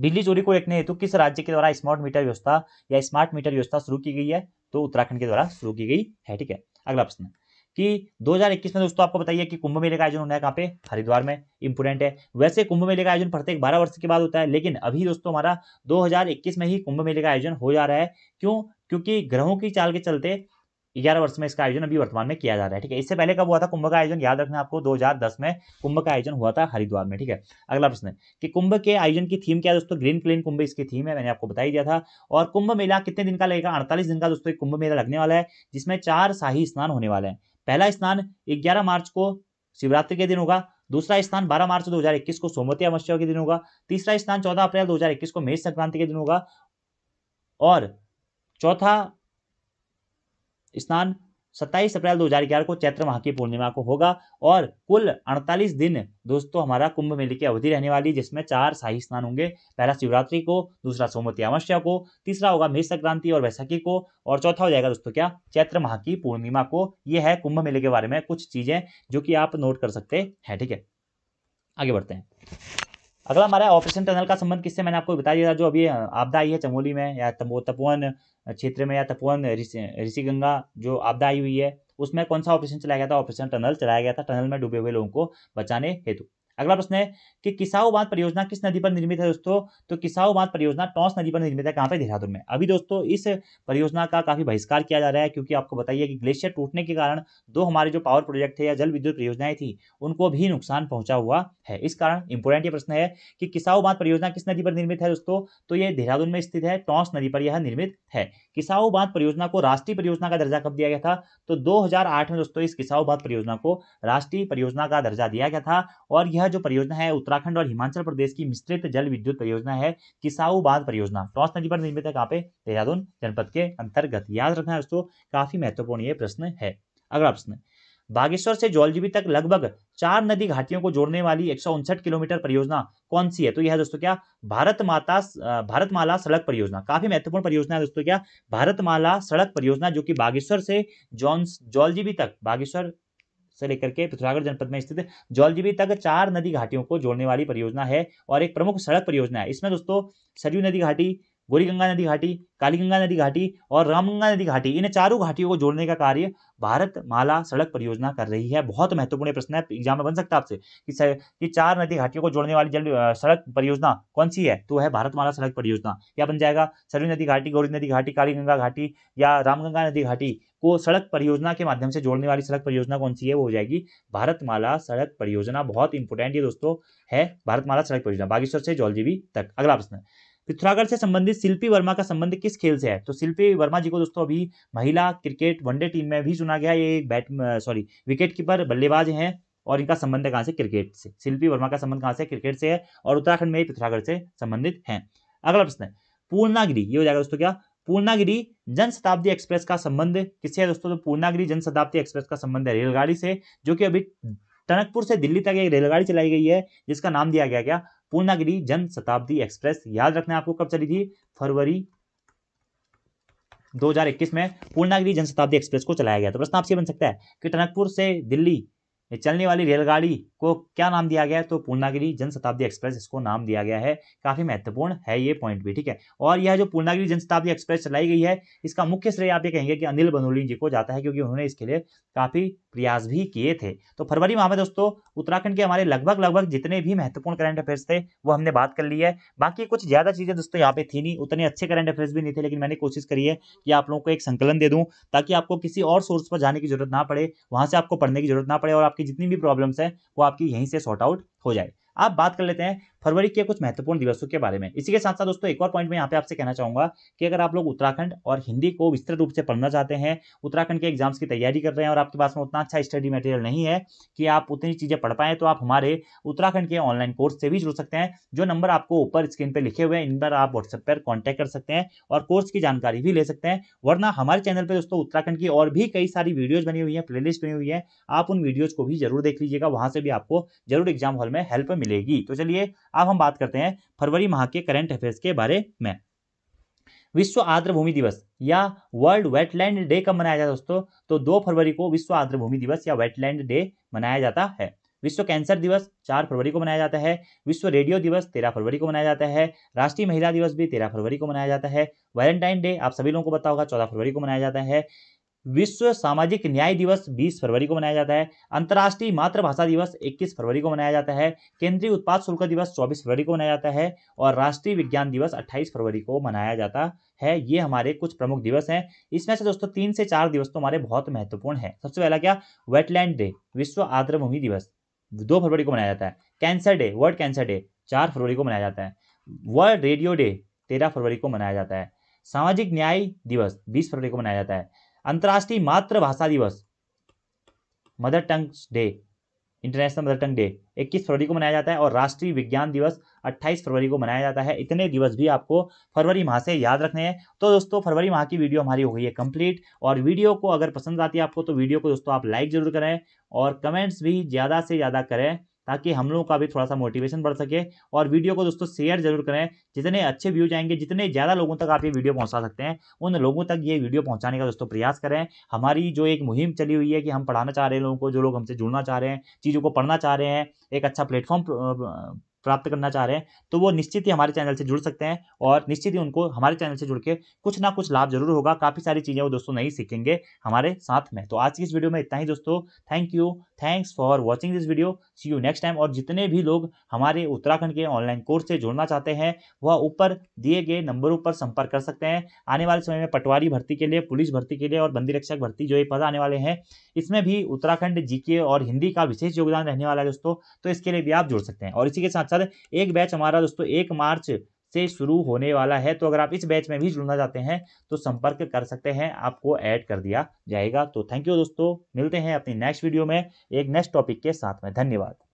बिजली चोरी को रोकने हेतु किस राज्य के द्वारा स्मार्ट मीटर व्यवस्था या स्मार्ट मीटर व्यवस्था शुरू की गई है तो उत्तराखंड के द्वारा शुरू की गई है ठीक है अगला प्रश्न कि 2021 में दोस्तों आपको बताइए कि कुंभ मेले का आयोजन होना है कहाँ पे हरिद्वार में इंपोर्टेंट है वैसे कुंभ मेले का आयोजन प्रत्येक 12 वर्ष के बाद होता है लेकिन अभी दोस्तों हमारा 2021 में ही कुंभ मेले का आयोजन हो जा रहा है क्यों क्योंकि ग्रहों की चाल के चलते ग्यारह वर्ष में इसका आयोजन अभी वर्तमान में किया जा रहा है ठीक है इससे पहले कब हुआ था कुंभ का आयोजन याद रखना आपको 2010 में कुंभ का आयोजन हुआ था हरिद्वार में ठीक है अगला प्रश्न कि कुंभ के आयोजन की थीम क्या है दोस्तों ग्रीन क्लीन कुंभ इसकी थीम है मैंने आपको बताई दिया था और कुंभ मेला कितने दिन का लगेगा अड़तालीस दिन का दोस्तों कुंभ मेला लगने वाला है जिसमें चार शाही स्नान होने वाले हैं पहला स्नान ग्यारह मार्च को शिवरात्रि के दिन होगा दूसरा स्थान 12 मार्च 2021 को सोमवती अमावस्या के दिन होगा तीसरा स्थान 14 अप्रैल 2021 को मेष संक्रांति के दिन होगा और चौथा स्नान 27 अप्रैल 2011 को चैत्र माह की पूर्णिमा को होगा और कुल 48 दिन दोस्तों हमारा कुंभ मेले की अवधि रहने वाली जिसमें चार शाही स्नान होंगे पहला शिवरात्रि को दूसरा सोमवती अमावस्या को तीसरा होगा मेष संक्रांति और वैसाखी को और चौथा हो जाएगा दोस्तों क्या चैत्र माह की पूर्णिमा को यह है कुंभ मेले के बारे में कुछ चीजें जो कि आप नोट कर सकते हैं ठीक है आगे बढ़ते हैं अगला हमारा ऑपरेशन टनल का संबंध किससे मैंने आपको बता दिया था जो अभी आपदा आई है चमोली में या तपोवन क्षेत्र में या तपोवन ऋषि गंगा जो आपदा आई हुई है उसमें कौन सा ऑपरेशन चलाया गया था ऑपरेशन टनल चलाया गया था टनल में डूबे हुए लोगों को बचाने हेतु अगला प्रश्न है कि किसाऊ बांध परियोजना किस नदी पर निर्मित है दोस्तों तो किसाऊ बांध परियोजना टॉस नदी पर निर्मित है कहाँ पे देहरादून में अभी दोस्तों इस परियोजना का काफी बहिष्कार किया जा रहा है क्योंकि आपको बताइए कि ग्लेशियर टूटने के कारण दो हमारे जो पावर प्रोजेक्ट थे या जल विद्युत परियोजनाएं थी उनको भी नुकसान पहुंचा हुआ है इस कारण इंपोर्टेंट ये प्रश्न है कि किसाऊ बांध परियोजना किस नदी पर निर्मित है दोस्तों तो ये देहरादून में स्थित है टॉस नदी पर यह निर्मित है किसाऊ बांध परियोजना को राष्ट्रीय परियोजना का दर्जा कब दिया गया था तो दो में दोस्तों इस किसाऊ बांध परियोजना को राष्ट्रीय परियोजना का दर्जा दिया गया था और यह यह जो परियोजना है उत्तराखंड और हिमाचल प्रदेश की मिश्रित जल विद्युत परियोजना है किसाऊ बांध परियोजना टॉस नदी पर निर्मित है कहाँ पे देहरादून जनपद के अंतर्गत याद रखना दोस्तों काफी महत्वपूर्ण ये प्रश्न है अगला प्रश्न बागेश्वर से जौलजीवी तक लगभग चार नदी घाटियों को जोड़ने वाली एक किलोमीटर परियोजना कौन सी है तो यह दोस्तों क्या भारत माता भारत माला सड़क परियोजना काफी महत्वपूर्ण परियोजना है दोस्तों क्या भारत माला सड़क परियोजना जो कि बागेश्वर से जौन जौलजीवी तक बागेश्वर से लेकर के पिथौरागढ़ जनपद में स्थित जौलजीबी तक चार नदी घाटियों को जोड़ने वाली परियोजना है और एक प्रमुख सड़क परियोजना है इसमें दोस्तों सरयू नदी घाटी गोरी गंगा नदी घाटी काली गंगा नदी घाटी और रामगंगा नदी घाटी इन चारों घाटियों को जोड़ने का कार्य भारत माला सड़क परियोजना कर रही है बहुत महत्वपूर्ण प्रश्न है एग्जाम में बन सकता है आपसे कि, कि चार नदी घाटियों को जोड़ने वाली जल सड़क परियोजना कौन सी है तो है भारत माला सड़क परियोजना या बन जाएगा सरयू नदी घाटी गौरी नदी घाटी काली गंगा घाटी या रामगंगा नदी घाटी को सड़क परियोजना के माध्यम से जोड़ने वाली सड़क परियोजना कौन सी है वो हो जाएगी भारतमाला सड़क परियोजना बहुत इंपॉर्टेंट ये दोस्तों है भारतमाला सड़क परियोजना बागेश्वर से जौलजीवी तक अगला प्रश्न पिथौरागढ़ से संबंधित शिल्पी वर्मा का संबंध किस खेल से है तो शिल्पी वर्मा जी को दोस्तों अभी महिला क्रिकेट वनडे टीम में भी चुना गया ये बैट सॉरी विकेट कीपर बल्लेबाज हैं और इनका संबंध है कहाँ से क्रिकेट से शिल्पी वर्मा का संबंध कहाँ से क्रिकेट से है और उत्तराखंड में पिथौरागढ़ से संबंधित हैं अगला प्रश्न है पूर्णागिरी ये हो जाएगा दोस्तों क्या पूर्णागिरी जन शताब्दी एक्सप्रेस का संबंध किससे है दोस्तों तो पूर्णागिरी जन शताब्दी एक्सप्रेस का संबंध है रेलगाड़ी से जो कि अभी टनकपुर से दिल्ली तक एक रेलगाड़ी चलाई गई है जिसका नाम दिया गया क्या पूर्णागिरी जन शताब्दी एक्सप्रेस याद रखना आपको कब चली थी फरवरी 2021 में पूर्णागिरी जन शताब्दी एक्सप्रेस को चलाया गया तो प्रश्न आपसे बन सकता है कि टनकपुर से दिल्ली चलने वाली रेलगाड़ी को क्या नाम दिया गया है तो पूर्णागिरी जन शताब्दी एक्सप्रेस इसको नाम दिया गया है काफी महत्वपूर्ण है ये पॉइंट भी ठीक है और यह जो पूर्णागिरी जन शताब्दी एक्सप्रेस चलाई गई है इसका मुख्य श्रेय आप ये कहेंगे कि अनिल बनोली जी को जाता है क्योंकि उन्होंने इसके लिए काफी प्रयास भी किए थे तो फरवरी माह में दोस्तों उत्तराखंड के हमारे लगभग लगभग जितने भी महत्वपूर्ण करंट अफेयर्स थे वो हमने बात कर ली है बाकी कुछ ज़्यादा चीज़ें दोस्तों यहाँ पे थी नहीं उतने अच्छे करंट अफेयर्स भी नहीं थे लेकिन मैंने कोशिश करी है कि आप लोगों को एक संकलन दे दूँ ताकि आपको किसी और सोर्स पर जाने की जरूरत ना पड़े वहां से आपको पढ़ने की जरूरत ना पड़े और आपकी जितनी भी प्रॉब्लम्स है वो आपकी यहीं से सॉर्ट आउट हो जाए आप बात कर लेते हैं फरवरी के कुछ महत्वपूर्ण दिवसों के बारे में इसी के साथ साथ दोस्तों एक और पॉइंट मैं यहाँ पे आपसे कहना चाहूँगा कि अगर आप लोग उत्तराखंड और हिंदी को विस्तृत रूप से पढ़ना चाहते हैं उत्तराखंड के एग्जाम्स की तैयारी कर रहे हैं और आपके पास में उतना अच्छा स्टडी मटेरियल नहीं है कि आप उतनी चीज़ें पढ़ पाएँ तो आप हमारे उत्तराखंड के ऑनलाइन कोर्स से भी जुड़ सकते हैं जो नंबर आपको ऊपर स्क्रीन पर लिखे हुए हैं इन पर आप व्हाट्सएप पर कॉन्टैक्ट कर सकते हैं और कोर्स की जानकारी भी ले सकते हैं वरना हमारे चैनल पर दोस्तों उत्तराखंड की और भी कई सारी वीडियोज बनी हुई है प्ले बनी हुई है आप उन वीडियोज को भी जरूर देख लीजिएगा वहां से भी आपको जरूर एग्जाम हॉल में हेल्प मिलेगी तो चलिए अब हम बात करते हैं फरवरी माह के करंट अफेयर्स के बारे में विश्व आर्द्र भूमि दिवस या वर्ल्ड वेटलैंड डे कब मनाया जाता है दोस्तों तो दो फरवरी को विश्व आर्द्र भूमि दिवस या वेटलैंड डे मनाया जाता है विश्व कैंसर दिवस चार फरवरी को मनाया जाता है विश्व रेडियो दिवस तेरह फरवरी को मनाया जाता है राष्ट्रीय महिला दिवस भी तेरह फरवरी को मनाया जाता है वैलेंटाइन डे आप सभी लोगों को बताओ चौदह फरवरी को मनाया जाता है विश्व सामाजिक न्याय दिवस 20 फरवरी को मनाया जाता है अंतर्राष्ट्रीय मातृभाषा दिवस 21 फरवरी को मनाया जाता है केंद्रीय उत्पाद शुल्क दिवस 24 फरवरी को मनाया जाता है और राष्ट्रीय विज्ञान दिवस 28 फरवरी को मनाया जाता है ये हमारे कुछ प्रमुख दिवस हैं इसमें से दोस्तों तीन से चार दिवस तो हमारे बहुत महत्वपूर्ण है सबसे पहला क्या वेटलैंड डे विश्व आर्द्रभूमि दिवस दो फरवरी को मनाया जाता है cancer day world cancer day चार फरवरी को मनाया जाता है वर्ल्ड रेडियो डे तेरह फरवरी को मनाया जाता है सामाजिक न्याय दिवस बीस फरवरी को मनाया जाता है अंतर्राष्ट्रीय मातृभाषा दिवस mother tongue day international mother tongue day 21 फरवरी को मनाया जाता है और राष्ट्रीय विज्ञान दिवस 28 फरवरी को मनाया जाता है इतने दिवस भी आपको फरवरी माह से याद रखने हैं तो दोस्तों फरवरी माह की वीडियो हमारी हो गई है कंप्लीट और वीडियो को अगर पसंद आती है आपको तो वीडियो को दोस्तों आप लाइक जरूर करें और कमेंट्स भी ज़्यादा से ज़्यादा करें ताकि हम लोगों का भी थोड़ा सा मोटिवेशन बढ़ सके और वीडियो को दोस्तों शेयर जरूर करें जितने अच्छे व्यूज आएंगे जितने ज़्यादा लोगों तक आप ये वीडियो पहुंचा सकते हैं उन लोगों तक ये वीडियो पहुंचाने का दोस्तों प्रयास करें हमारी जो एक मुहिम चली हुई है कि हम पढ़ाना चाह रहे हैं लोगों को जो लोग हमसे जुड़ना चाह रहे हैं चीज़ों को पढ़ना चाह रहे हैं एक अच्छा प्लेटफॉर्म प्राप्त करना चाह रहे हैं तो वो निश्चित ही हमारे चैनल से जुड़ सकते हैं और निश्चित ही उनको हमारे चैनल से जुड़ के कुछ ना कुछ लाभ जरूर होगा काफ़ी सारी चीज़ें वो दोस्तों नहीं सीखेंगे हमारे साथ में तो आज की इस वीडियो में इतना ही दोस्तों thank you thanks for watching this video see you next time और जितने भी लोग हमारे उत्तराखंड के ऑनलाइन कोर्स से जुड़ना चाहते हैं वह ऊपर दिए गए नंबरों पर संपर्क कर सकते हैं आने वाले समय में पटवारी भर्ती के लिए पुलिस भर्ती के लिए और बंदी रक्षक भर्ती जो ये पद आने वाले हैं इसमें भी उत्तराखंड जीके और हिंदी का विशेष योगदान रहने वाला है दोस्तों तो इसके लिए भी आप जुड़ सकते हैं और इसी के साथ साथ एक बैच हमारा दोस्तों एक मार्च से शुरू होने वाला है तो अगर आप इस बैच में भी जुड़ना चाहते हैं तो संपर्क कर सकते हैं आपको ऐड कर दिया जाएगा तो थैंक यू दोस्तों मिलते हैं अपनी नेक्स्ट वीडियो में एक नेक्स्ट टॉपिक के साथ में धन्यवाद